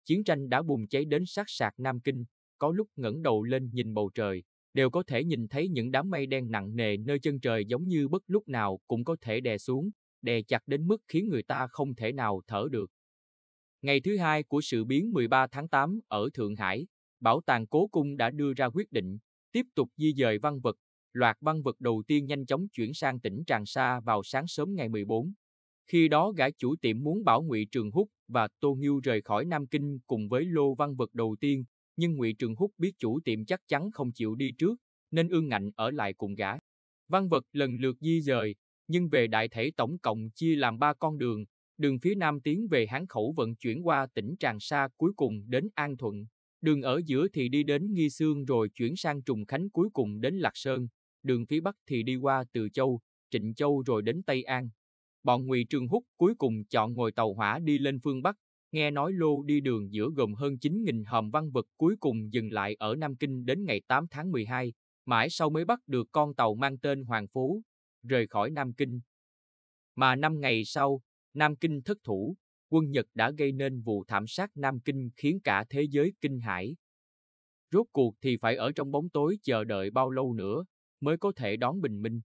Chiến tranh đã bùng cháy đến sát sạc Nam Kinh, có lúc ngẩng đầu lên nhìn bầu trời, đều có thể nhìn thấy những đám mây đen nặng nề nơi chân trời giống như bất lúc nào cũng có thể đè xuống, đè chặt đến mức khiến người ta không thể nào thở được. Ngày thứ hai của sự biến 13 tháng 8 ở Thượng Hải, Bảo tàng Cố Cung đã đưa ra quyết định tiếp tục di dời văn vật loạt băng vật đầu tiên nhanh chóng chuyển sang tỉnh Tràng Sa vào sáng sớm ngày 14. Khi đó gã chủ tiệm muốn bảo Ngụy Trường Húc và Tô Nghiêu rời khỏi Nam Kinh cùng với lô văn vật đầu tiên, nhưng Ngụy Trường Húc biết chủ tiệm chắc chắn không chịu đi trước, nên ương ngạnh ở lại cùng gã. Văn vật lần lượt di dời, nhưng về đại thể tổng cộng chia làm ba con đường, đường phía Nam tiến về Hán Khẩu vận chuyển qua tỉnh Tràng Sa cuối cùng đến An Thuận, đường ở giữa thì đi đến Nghi Sương rồi chuyển sang Trùng Khánh cuối cùng đến Lạc Sơn đường phía Bắc thì đi qua Từ Châu, Trịnh Châu rồi đến Tây An. Bọn Ngụy Trương Húc cuối cùng chọn ngồi tàu hỏa đi lên phương Bắc, nghe nói lô đi đường giữa gồm hơn 9.000 hòm văn vật cuối cùng dừng lại ở Nam Kinh đến ngày 8 tháng 12, mãi sau mới bắt được con tàu mang tên Hoàng Phú, rời khỏi Nam Kinh. Mà năm ngày sau, Nam Kinh thất thủ, quân Nhật đã gây nên vụ thảm sát Nam Kinh khiến cả thế giới kinh hãi. Rốt cuộc thì phải ở trong bóng tối chờ đợi bao lâu nữa, mới có thể đón bình minh.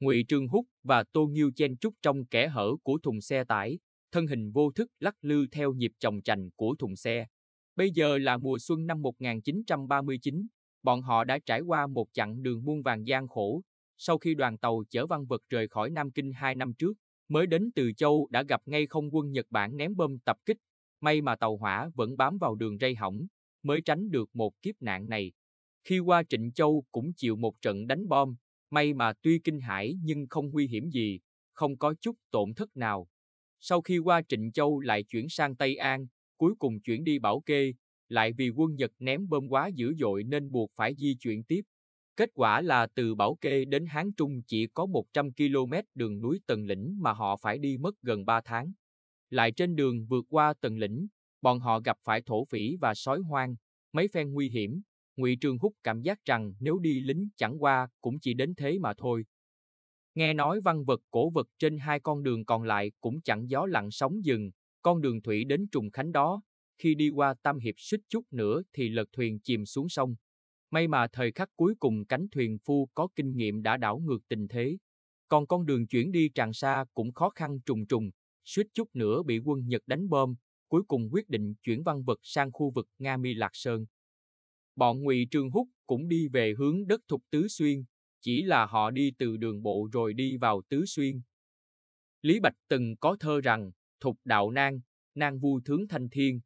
Ngụy Trương Húc và Tô Nghiêu chen chúc trong kẽ hở của thùng xe tải, thân hình vô thức lắc lư theo nhịp chồng chành của thùng xe. Bây giờ là mùa xuân năm 1939, bọn họ đã trải qua một chặng đường muôn vàng gian khổ. Sau khi đoàn tàu chở văn vật rời khỏi Nam Kinh hai năm trước, mới đến Từ Châu đã gặp ngay không quân Nhật Bản ném bom tập kích. May mà tàu hỏa vẫn bám vào đường ray hỏng, mới tránh được một kiếp nạn này. Khi qua Trịnh Châu cũng chịu một trận đánh bom, may mà tuy kinh hãi nhưng không nguy hiểm gì, không có chút tổn thất nào. Sau khi qua Trịnh Châu lại chuyển sang Tây An, cuối cùng chuyển đi Bảo Kê, lại vì quân Nhật ném bom quá dữ dội nên buộc phải di chuyển tiếp. Kết quả là từ Bảo Kê đến Hán Trung chỉ có 100 km đường núi Tần Lĩnh mà họ phải đi mất gần 3 tháng. Lại trên đường vượt qua Tần Lĩnh, bọn họ gặp phải thổ phỉ và sói hoang, mấy phen nguy hiểm, Ngụy Trường Húc cảm giác rằng nếu đi lính chẳng qua cũng chỉ đến thế mà thôi. Nghe nói văn vật cổ vật trên hai con đường còn lại cũng chẳng gió lặng sóng dừng, con đường thủy đến Trùng Khánh đó, khi đi qua Tam Hiệp xích chút nữa thì lật thuyền chìm xuống sông. May mà thời khắc cuối cùng cánh thuyền phu có kinh nghiệm đã đảo ngược tình thế. Còn con đường chuyển đi Tràng xa cũng khó khăn trùng trùng, suýt chút nữa bị quân Nhật đánh bom, cuối cùng quyết định chuyển văn vật sang khu vực Nga Mi Lạc Sơn bọn ngụy trương húc cũng đi về hướng đất thục tứ xuyên chỉ là họ đi từ đường bộ rồi đi vào tứ xuyên lý bạch từng có thơ rằng thục đạo nan nan vu thướng thanh thiên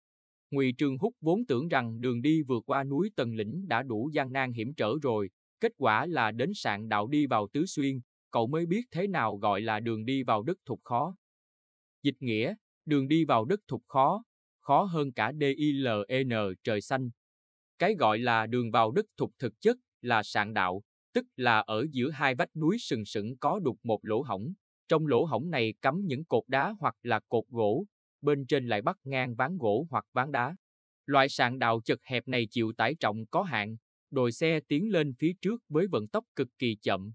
ngụy trương húc vốn tưởng rằng đường đi vượt qua núi tần lĩnh đã đủ gian nan hiểm trở rồi kết quả là đến sạn đạo đi vào tứ xuyên cậu mới biết thế nào gọi là đường đi vào đất thục khó dịch nghĩa đường đi vào đất thục khó khó hơn cả DILN e trời xanh, cái gọi là đường vào đức thục thực chất là sạn đạo, tức là ở giữa hai vách núi sừng sững có đục một lỗ hổng. Trong lỗ hổng này cắm những cột đá hoặc là cột gỗ, bên trên lại bắt ngang ván gỗ hoặc ván đá. Loại sạn đạo chật hẹp này chịu tải trọng có hạn, đồi xe tiến lên phía trước với vận tốc cực kỳ chậm.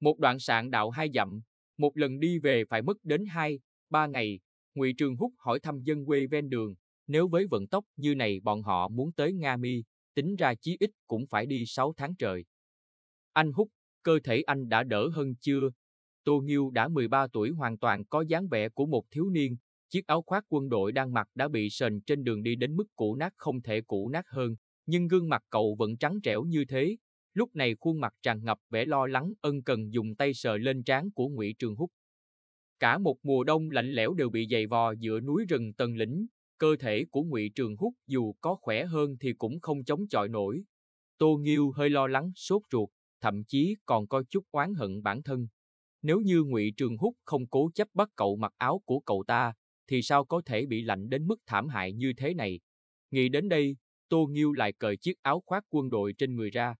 Một đoạn sạn đạo hai dặm, một lần đi về phải mất đến hai, ba ngày. Ngụy Trường hút hỏi thăm dân quê ven đường, nếu với vận tốc như này bọn họ muốn tới Nga Mi, tính ra chí ít cũng phải đi 6 tháng trời. Anh Húc, cơ thể anh đã đỡ hơn chưa? Tô Nghiêu đã 13 tuổi hoàn toàn có dáng vẻ của một thiếu niên, chiếc áo khoác quân đội đang mặc đã bị sờn trên đường đi đến mức cũ nát không thể cũ nát hơn, nhưng gương mặt cậu vẫn trắng trẻo như thế. Lúc này khuôn mặt tràn ngập vẻ lo lắng ân cần dùng tay sờ lên trán của Ngụy Trường Húc. Cả một mùa đông lạnh lẽo đều bị dày vò giữa núi rừng tần lĩnh, cơ thể của ngụy trường Húc dù có khỏe hơn thì cũng không chống chọi nổi tô nghiêu hơi lo lắng sốt ruột thậm chí còn coi chút oán hận bản thân nếu như ngụy trường Húc không cố chấp bắt cậu mặc áo của cậu ta thì sao có thể bị lạnh đến mức thảm hại như thế này nghĩ đến đây tô nghiêu lại cởi chiếc áo khoác quân đội trên người ra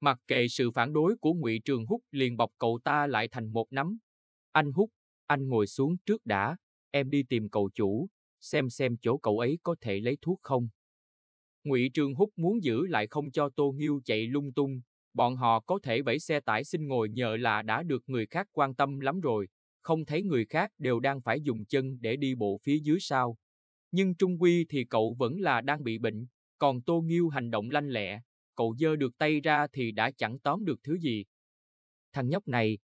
mặc kệ sự phản đối của ngụy trường Húc, liền bọc cậu ta lại thành một nắm anh Húc, anh ngồi xuống trước đã em đi tìm cậu chủ xem xem chỗ cậu ấy có thể lấy thuốc không. Ngụy Trường Húc muốn giữ lại không cho Tô Nghiêu chạy lung tung, bọn họ có thể vẫy xe tải xin ngồi nhờ là đã được người khác quan tâm lắm rồi, không thấy người khác đều đang phải dùng chân để đi bộ phía dưới sao. Nhưng trung quy thì cậu vẫn là đang bị bệnh, còn Tô Nghiêu hành động lanh lẹ, cậu giơ được tay ra thì đã chẳng tóm được thứ gì. Thằng nhóc này,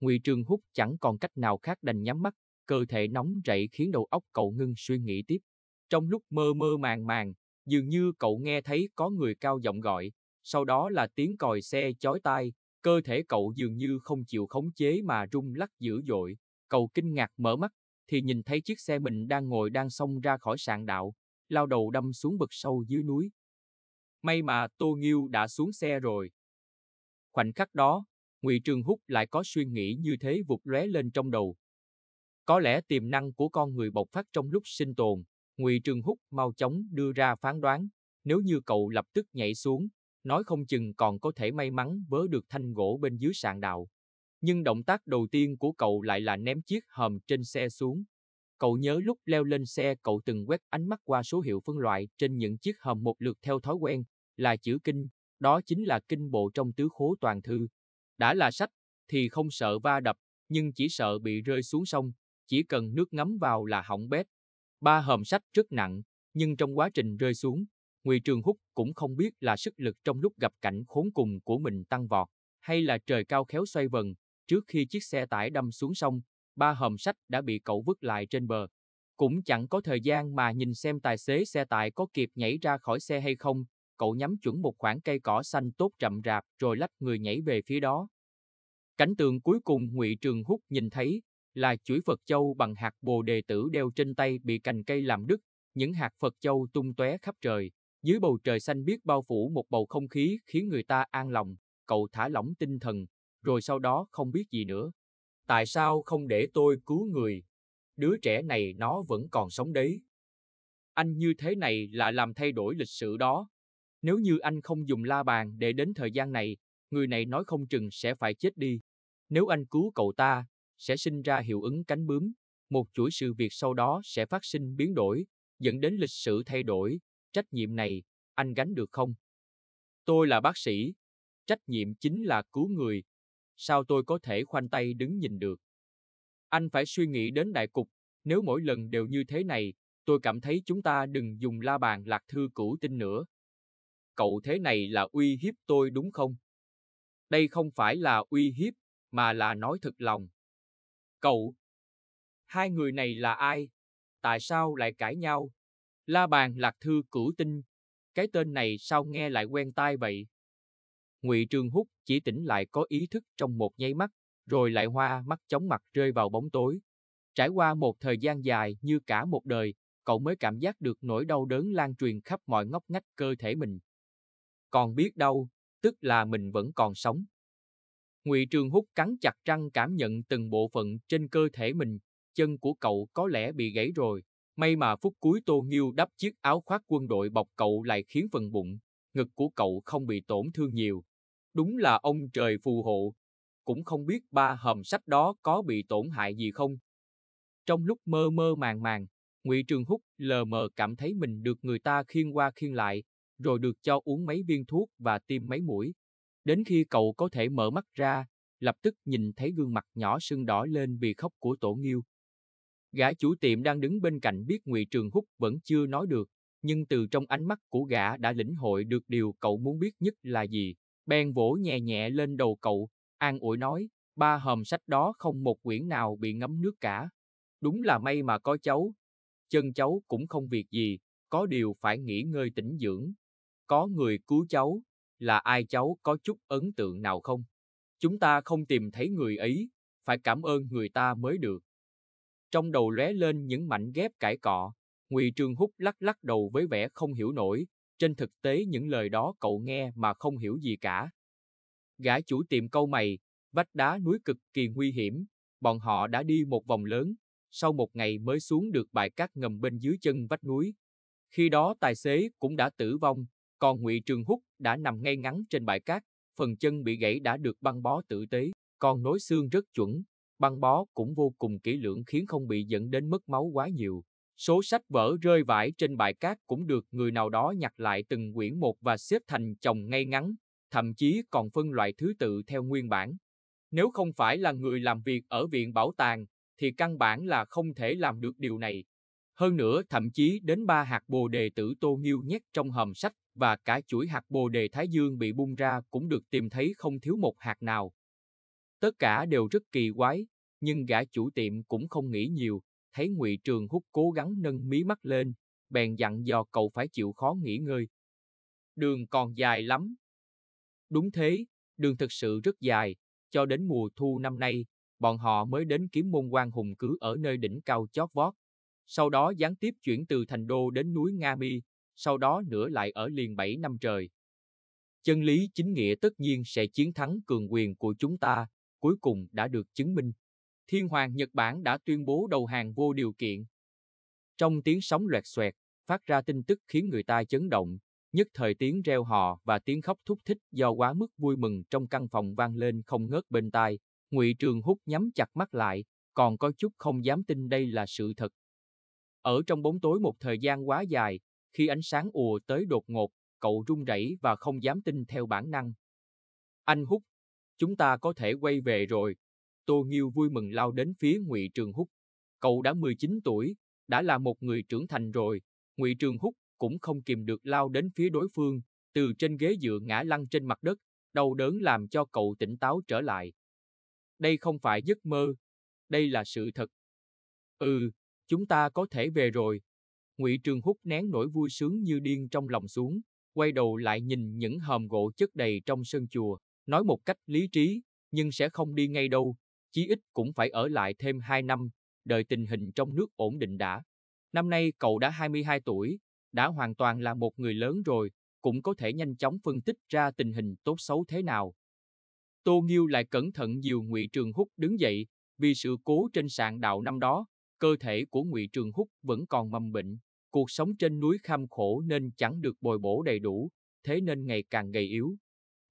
Ngụy Trường Húc chẳng còn cách nào khác đành nhắm mắt cơ thể nóng rậy khiến đầu óc cậu ngưng suy nghĩ tiếp. Trong lúc mơ mơ màng màng, dường như cậu nghe thấy có người cao giọng gọi, sau đó là tiếng còi xe chói tai, cơ thể cậu dường như không chịu khống chế mà rung lắc dữ dội. Cậu kinh ngạc mở mắt, thì nhìn thấy chiếc xe mình đang ngồi đang xông ra khỏi sạn đạo, lao đầu đâm xuống vực sâu dưới núi. May mà Tô Nghiêu đã xuống xe rồi. Khoảnh khắc đó, Ngụy Trường Húc lại có suy nghĩ như thế vụt lóe lên trong đầu, có lẽ tiềm năng của con người bộc phát trong lúc sinh tồn, Ngụy Trường Húc mau chóng đưa ra phán đoán, nếu như cậu lập tức nhảy xuống, nói không chừng còn có thể may mắn vớ được thanh gỗ bên dưới sàn đạo. Nhưng động tác đầu tiên của cậu lại là ném chiếc hòm trên xe xuống. Cậu nhớ lúc leo lên xe cậu từng quét ánh mắt qua số hiệu phân loại trên những chiếc hòm một lượt theo thói quen, là chữ kinh, đó chính là kinh bộ trong tứ khố toàn thư. Đã là sách, thì không sợ va đập, nhưng chỉ sợ bị rơi xuống sông, chỉ cần nước ngấm vào là hỏng bét. Ba hòm sách rất nặng, nhưng trong quá trình rơi xuống, Ngụy Trường Húc cũng không biết là sức lực trong lúc gặp cảnh khốn cùng của mình tăng vọt, hay là trời cao khéo xoay vần, trước khi chiếc xe tải đâm xuống sông, ba hòm sách đã bị cậu vứt lại trên bờ. Cũng chẳng có thời gian mà nhìn xem tài xế xe tải có kịp nhảy ra khỏi xe hay không, cậu nhắm chuẩn một khoảng cây cỏ xanh tốt rậm rạp rồi lách người nhảy về phía đó. Cảnh tượng cuối cùng Ngụy Trường Húc nhìn thấy là chuỗi Phật châu bằng hạt bồ đề tử đeo trên tay bị cành cây làm đứt, những hạt Phật châu tung tóe khắp trời, dưới bầu trời xanh biếc bao phủ một bầu không khí khiến người ta an lòng, cậu thả lỏng tinh thần, rồi sau đó không biết gì nữa. Tại sao không để tôi cứu người? Đứa trẻ này nó vẫn còn sống đấy. Anh như thế này là làm thay đổi lịch sử đó. Nếu như anh không dùng la bàn để đến thời gian này, người này nói không chừng sẽ phải chết đi. Nếu anh cứu cậu ta, sẽ sinh ra hiệu ứng cánh bướm, một chuỗi sự việc sau đó sẽ phát sinh biến đổi, dẫn đến lịch sử thay đổi, trách nhiệm này, anh gánh được không? Tôi là bác sĩ, trách nhiệm chính là cứu người, sao tôi có thể khoanh tay đứng nhìn được? Anh phải suy nghĩ đến đại cục, nếu mỗi lần đều như thế này, tôi cảm thấy chúng ta đừng dùng la bàn lạc thư cũ tin nữa. Cậu thế này là uy hiếp tôi đúng không? Đây không phải là uy hiếp, mà là nói thật lòng. Cậu! Hai người này là ai? Tại sao lại cãi nhau? La bàn lạc thư cửu tinh. Cái tên này sao nghe lại quen tai vậy? Ngụy Trường Húc chỉ tỉnh lại có ý thức trong một nháy mắt, rồi lại hoa mắt chóng mặt rơi vào bóng tối. Trải qua một thời gian dài như cả một đời, cậu mới cảm giác được nỗi đau đớn lan truyền khắp mọi ngóc ngách cơ thể mình. Còn biết đâu, tức là mình vẫn còn sống. Ngụy Trường Húc cắn chặt răng cảm nhận từng bộ phận trên cơ thể mình, chân của cậu có lẽ bị gãy rồi. May mà phút cuối Tô Nghiêu đắp chiếc áo khoác quân đội bọc cậu lại khiến phần bụng, ngực của cậu không bị tổn thương nhiều. Đúng là ông trời phù hộ. Cũng không biết ba hầm sách đó có bị tổn hại gì không. Trong lúc mơ mơ màng màng, Ngụy Trường Húc lờ mờ cảm thấy mình được người ta khiêng qua khiêng lại, rồi được cho uống mấy viên thuốc và tiêm mấy mũi. Đến khi cậu có thể mở mắt ra, lập tức nhìn thấy gương mặt nhỏ sưng đỏ lên vì khóc của tổ nghiêu. Gã chủ tiệm đang đứng bên cạnh biết Ngụy Trường Húc vẫn chưa nói được, nhưng từ trong ánh mắt của gã đã lĩnh hội được điều cậu muốn biết nhất là gì. Bèn vỗ nhẹ nhẹ lên đầu cậu, an ủi nói, ba hòm sách đó không một quyển nào bị ngấm nước cả. Đúng là may mà có cháu. Chân cháu cũng không việc gì, có điều phải nghỉ ngơi tĩnh dưỡng. Có người cứu cháu, là ai cháu có chút ấn tượng nào không? Chúng ta không tìm thấy người ấy, phải cảm ơn người ta mới được. Trong đầu lóe lên những mảnh ghép cãi cọ, Ngụy Trường Húc lắc lắc đầu với vẻ không hiểu nổi, trên thực tế những lời đó cậu nghe mà không hiểu gì cả. Gã chủ tiệm câu mày, vách đá núi cực kỳ nguy hiểm, bọn họ đã đi một vòng lớn, sau một ngày mới xuống được bãi cát ngầm bên dưới chân vách núi. Khi đó tài xế cũng đã tử vong, còn Ngụy Trường Húc đã nằm ngay ngắn trên bãi cát, phần chân bị gãy đã được băng bó tử tế, còn nối xương rất chuẩn, băng bó cũng vô cùng kỹ lưỡng khiến không bị dẫn đến mất máu quá nhiều. Số sách vở rơi vãi trên bãi cát cũng được người nào đó nhặt lại từng quyển một và xếp thành chồng ngay ngắn, thậm chí còn phân loại thứ tự theo nguyên bản. Nếu không phải là người làm việc ở viện bảo tàng, thì căn bản là không thể làm được điều này. Hơn nữa, thậm chí đến ba hạt bồ đề tử Tô Nghiêu nhét trong hòm sách và cả chuỗi hạt bồ đề Thái Dương bị bung ra cũng được tìm thấy không thiếu một hạt nào. Tất cả đều rất kỳ quái, nhưng gã chủ tiệm cũng không nghĩ nhiều, thấy Ngụy Trường Húc cố gắng nâng mí mắt lên, bèn dặn dò cậu phải chịu khó nghỉ ngơi. Đường còn dài lắm. Đúng thế, đường thực sự rất dài, cho đến mùa thu năm nay, bọn họ mới đến kiếm môn quan hùng cứ ở nơi đỉnh cao chót vót. Sau đó gián tiếp chuyển từ thành đô đến núi Nga Mi, sau đó nữa lại ở liền bảy năm trời. Chân lý chính nghĩa tất nhiên sẽ chiến thắng cường quyền của chúng ta, cuối cùng đã được chứng minh. Thiên hoàng Nhật Bản đã tuyên bố đầu hàng vô điều kiện. Trong tiếng sóng loẹt xoẹt, phát ra tin tức khiến người ta chấn động, nhất thời tiếng reo hò và tiếng khóc thúc thích do quá mức vui mừng trong căn phòng vang lên không ngớt bên tai. Ngụy Trường hút nhắm chặt mắt lại, còn có chút không dám tin đây là sự thật. Ở trong bóng tối một thời gian quá dài, khi ánh sáng ùa tới đột ngột, cậu run rẩy và không dám tin theo bản năng. Anh hút. chúng ta có thể quay về rồi. Tô Nghiêu vui mừng lao đến phía Ngụy Trường Húc. Cậu đã 19 tuổi, đã là một người trưởng thành rồi. Ngụy Trường Húc cũng không kìm được lao đến phía đối phương, từ trên ghế dựa ngã lăn trên mặt đất, đau đớn làm cho cậu tỉnh táo trở lại. Đây không phải giấc mơ, đây là sự thật. Ừ, chúng ta có thể về rồi. Ngụy Trường Húc nén nỗi vui sướng như điên trong lòng xuống, quay đầu lại nhìn những hòm gỗ chất đầy trong sân chùa, nói một cách lý trí, nhưng sẽ không đi ngay đâu, chí ít cũng phải ở lại thêm hai năm, đợi tình hình trong nước ổn định đã. Năm nay cậu đã hai mươi hai tuổi, đã hoàn toàn là một người lớn rồi, cũng có thể nhanh chóng phân tích ra tình hình tốt xấu thế nào. Tô Nghiêu lại cẩn thận nhiều Ngụy Trường Húc đứng dậy, vì sự cố trên sàn đạo năm đó, cơ thể của Ngụy Trường Húc vẫn còn mầm bệnh, Cuộc sống trên núi kham khổ nên chẳng được bồi bổ đầy đủ, thế nên ngày càng gầy yếu.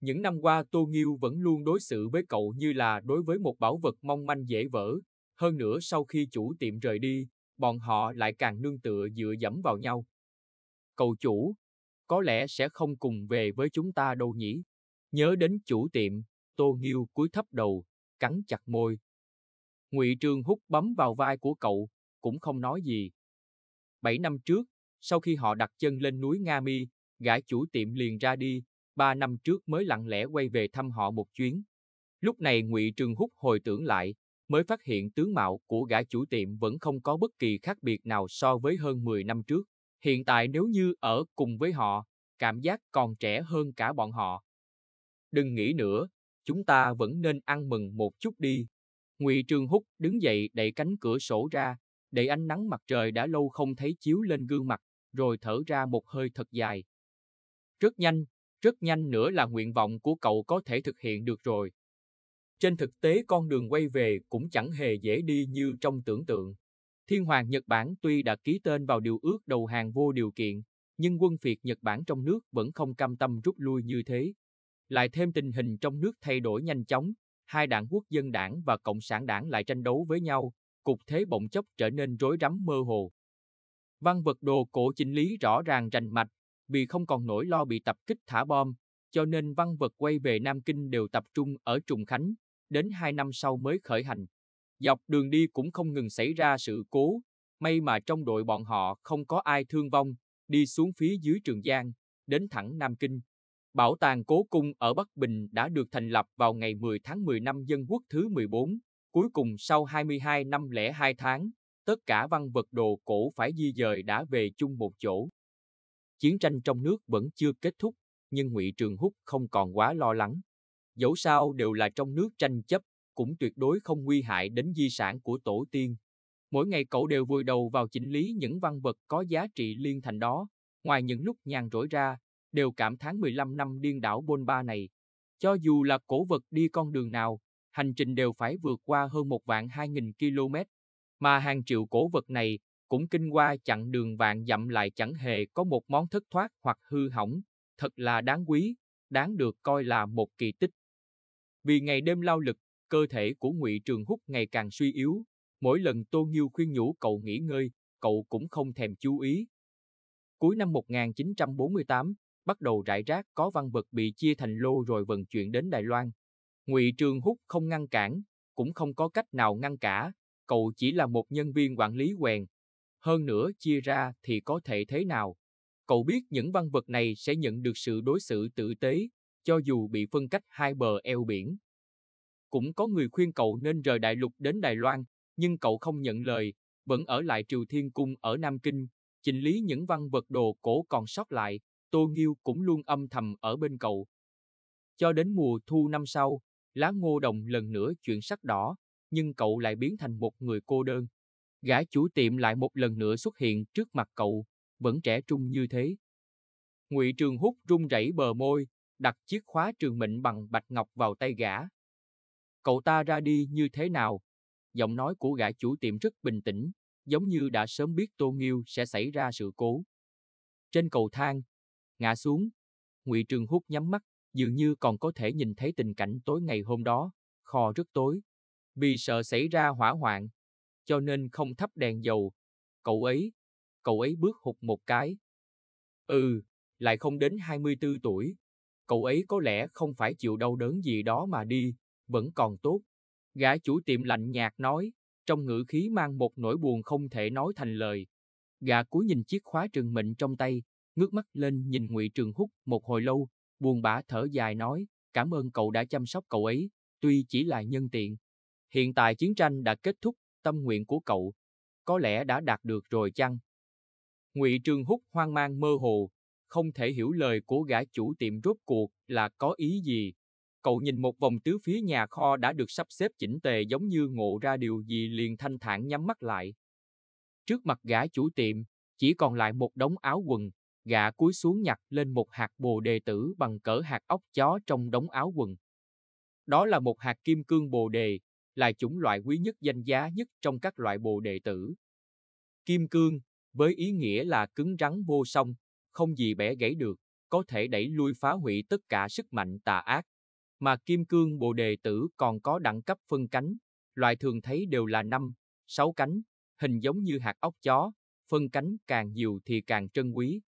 Những năm qua Tô Nghiêu vẫn luôn đối xử với cậu như là đối với một bảo vật mong manh dễ vỡ. Hơn nữa sau khi chủ tiệm rời đi, bọn họ lại càng nương tựa dựa dẫm vào nhau. Cậu chủ, có lẽ sẽ không cùng về với chúng ta đâu nhỉ? Nhớ đến chủ tiệm, Tô Nghiêu cúi thấp đầu, cắn chặt môi. Ngụy Trương hút bấm vào vai của cậu, cũng không nói gì. 7 năm trước, sau khi họ đặt chân lên núi Nga Mi, gã chủ tiệm liền ra đi, 3 năm trước mới lặng lẽ quay về thăm họ một chuyến. Lúc này Ngụy Trường Húc hồi tưởng lại, mới phát hiện tướng mạo của gã chủ tiệm vẫn không có bất kỳ khác biệt nào so với hơn 10 năm trước. Hiện tại nếu như ở cùng với họ, cảm giác còn trẻ hơn cả bọn họ. Đừng nghĩ nữa, chúng ta vẫn nên ăn mừng một chút đi. Ngụy Trường Húc đứng dậy đẩy cánh cửa sổ ra, để ánh nắng mặt trời đã lâu không thấy chiếu lên gương mặt, rồi thở ra một hơi thật dài. Rất nhanh, rất nhanh nữa là nguyện vọng của cậu có thể thực hiện được rồi. Trên thực tế con đường quay về cũng chẳng hề dễ đi như trong tưởng tượng. Thiên hoàng Nhật Bản tuy đã ký tên vào điều ước đầu hàng vô điều kiện, nhưng quân phiệt Nhật Bản trong nước vẫn không cam tâm rút lui như thế. Lại thêm tình hình trong nước thay đổi nhanh chóng, hai đảng quốc dân đảng và cộng sản đảng lại tranh đấu với nhau, cục thế bỗng chốc trở nên rối rắm mơ hồ. Văn vật đồ cổ chỉnh lý rõ ràng rành mạch, vì không còn nỗi lo bị tập kích thả bom, cho nên văn vật quay về Nam Kinh đều tập trung ở Trùng Khánh, đến hai năm sau mới khởi hành. Dọc đường đi cũng không ngừng xảy ra sự cố, may mà trong đội bọn họ không có ai thương vong, đi xuống phía dưới Trường Giang, đến thẳng Nam Kinh. Bảo tàng Cố Cung ở Bắc Bình đã được thành lập vào ngày 10 tháng 10 năm Dân Quốc thứ 14. Cuối cùng sau 22 năm lẻ 2 tháng, tất cả văn vật đồ cổ phải di dời đã về chung một chỗ. Chiến tranh trong nước vẫn chưa kết thúc, nhưng Ngụy Trường Húc không còn quá lo lắng. Dẫu sao đều là trong nước tranh chấp, cũng tuyệt đối không nguy hại đến di sản của tổ tiên. Mỗi ngày cậu đều vùi đầu vào chỉnh lý những văn vật có giá trị liên thành đó, ngoài những lúc nhàn rỗi ra, đều cảm thán 15 năm điên đảo Bôn Ba này. Cho dù là cổ vật đi con đường nào, hành trình đều phải vượt qua hơn một vạn hai nghìn km. Mà hàng triệu cổ vật này cũng kinh qua chặng đường vạn dặm lại chẳng hề có một món thất thoát hoặc hư hỏng, thật là đáng quý, đáng được coi là một kỳ tích. Vì ngày đêm lao lực, cơ thể của Ngụy Trường Húc ngày càng suy yếu, mỗi lần Tô Nghiêu khuyên nhủ cậu nghỉ ngơi, cậu cũng không thèm chú ý. Cuối năm 1948, bắt đầu rải rác có văn vật bị chia thành lô rồi vận chuyển đến Đài Loan, ngụy Trường húc không ngăn cản cũng không có cách nào ngăn cả cậu chỉ là một nhân viên quản lý quèn hơn nữa chia ra thì có thể thế nào cậu biết những văn vật này sẽ nhận được sự đối xử tử tế cho dù bị phân cách hai bờ eo biển cũng có người khuyên cậu nên rời đại lục đến đài loan nhưng cậu không nhận lời vẫn ở lại triều thiên cung ở nam kinh chỉnh lý những văn vật đồ cổ còn sót lại tô nghiêu cũng luôn âm thầm ở bên cậu cho đến mùa thu năm sau lá ngô đồng lần nữa chuyển sắc đỏ, nhưng cậu lại biến thành một người cô đơn. Gã chủ tiệm lại một lần nữa xuất hiện trước mặt cậu, vẫn trẻ trung như thế. Ngụy Trường Húc run rẩy bờ môi, đặt chiếc khóa trường mệnh bằng bạch ngọc vào tay gã. Cậu ta ra đi như thế nào? Giọng nói của gã chủ tiệm rất bình tĩnh, giống như đã sớm biết Tô Nghiêu sẽ xảy ra sự cố. Trên cầu thang, ngã xuống, Ngụy Trường Húc nhắm mắt, dường như còn có thể nhìn thấy tình cảnh tối ngày hôm đó, kho rất tối. Vì sợ xảy ra hỏa hoạn, cho nên không thắp đèn dầu. Cậu ấy, cậu ấy bước hụt một cái. Ừ, lại không đến 24 tuổi. Cậu ấy có lẽ không phải chịu đau đớn gì đó mà đi, vẫn còn tốt. Gã chủ tiệm lạnh nhạt nói, trong ngữ khí mang một nỗi buồn không thể nói thành lời. Gã cúi nhìn chiếc khóa trừng mệnh trong tay, ngước mắt lên nhìn Ngụy Trường hút một hồi lâu, Buồn bã thở dài nói, cảm ơn cậu đã chăm sóc cậu ấy, tuy chỉ là nhân tiện. Hiện tại chiến tranh đã kết thúc, tâm nguyện của cậu có lẽ đã đạt được rồi chăng? Ngụy Trương Húc hoang mang mơ hồ, không thể hiểu lời của gã chủ tiệm rốt cuộc là có ý gì. Cậu nhìn một vòng tứ phía nhà kho đã được sắp xếp chỉnh tề giống như ngộ ra điều gì liền thanh thản nhắm mắt lại. Trước mặt gã chủ tiệm, chỉ còn lại một đống áo quần, gã cúi xuống nhặt lên một hạt bồ đề tử bằng cỡ hạt ốc chó trong đống áo quần. Đó là một hạt kim cương bồ đề, là chủng loại quý nhất danh giá nhất trong các loại bồ đề tử. Kim cương, với ý nghĩa là cứng rắn vô song, không gì bẻ gãy được, có thể đẩy lui phá hủy tất cả sức mạnh tà ác. Mà kim cương bồ đề tử còn có đẳng cấp phân cánh, loại thường thấy đều là 5, 6 cánh, hình giống như hạt ốc chó, phân cánh càng nhiều thì càng trân quý,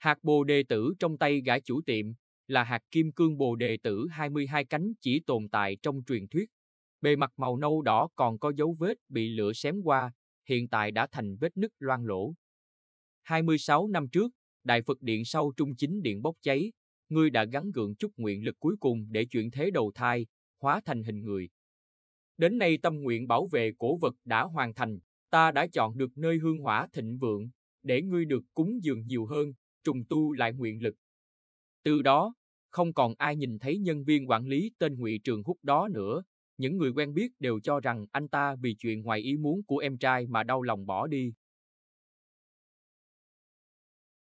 Hạt bồ đề tử trong tay gã chủ tiệm là hạt kim cương bồ đề tử 22 cánh chỉ tồn tại trong truyền thuyết. Bề mặt màu nâu đỏ còn có dấu vết bị lửa xém qua, hiện tại đã thành vết nứt loang lỗ. 26 năm trước, Đại Phật Điện sau Trung Chính Điện bốc cháy, ngươi đã gắn gượng chút nguyện lực cuối cùng để chuyển thế đầu thai, hóa thành hình người. Đến nay tâm nguyện bảo vệ cổ vật đã hoàn thành, ta đã chọn được nơi hương hỏa thịnh vượng, để ngươi được cúng dường nhiều hơn, trùng tu lại nguyện lực. Từ đó, không còn ai nhìn thấy nhân viên quản lý tên Ngụy Trường Húc đó nữa, những người quen biết đều cho rằng anh ta vì chuyện ngoài ý muốn của em trai mà đau lòng bỏ đi,